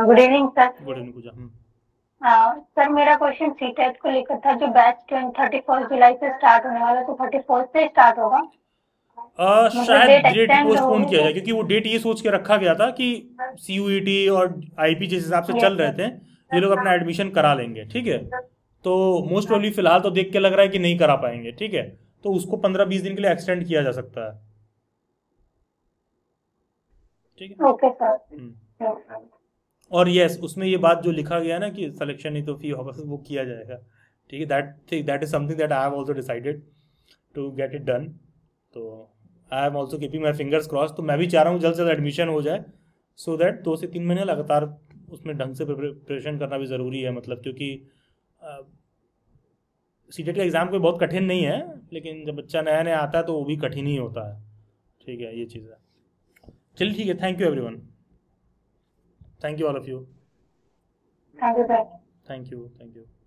good evening sir good evening Pooja sir hmm. हाँ, मेरा क्वेश्चन सीटेट e को लेकर था जो बैच थर्टी फर्स्ट जुलाई से स्टार्ट होने वाला तो 34 से स्टार्ट होगा Uh, शायद डेट पोस्टपोन किया जाए क्योंकि वो डेट ये सोच के रखा गया था कि सी e और आईपी जिस हिसाब से चल रहे थे ये लोग अपना एडमिशन करा लेंगे ठीक है तो मोस्ट प्रोबली फिलहाल तो देख के लग रहा है कि नहीं करा पाएंगे ठीक है तो उसको पंद्रह बीस दिन के लिए एक्सटेंड किया जा सकता है ठीक है ओके सर हम्म। और यस उसमें ये बात जो लिखा गया ना कि सिलेक्शन नहीं तो फी वापस वो किया जाएगा ठीक है दैट ठीक that is something that I have also decided to get it done तो I am also keeping my fingers cross तो मैं भी चाह रहा हूँ जल्द से जल्द एडमिशन हो जाए सो दैट दो से तीन महीने लगातार उसमें ढंग से प्रिपरेशन करना भी ज़रूरी है मतलब क्योंकि सी का एग्ज़ाम कोई बहुत कठिन नहीं है लेकिन जब बच्चा नया नया आता है तो वो भी कठिन ही होता है ठीक है ये चीज़ है चलिए ठीक है thank you everyone thank you all of you thank you thank you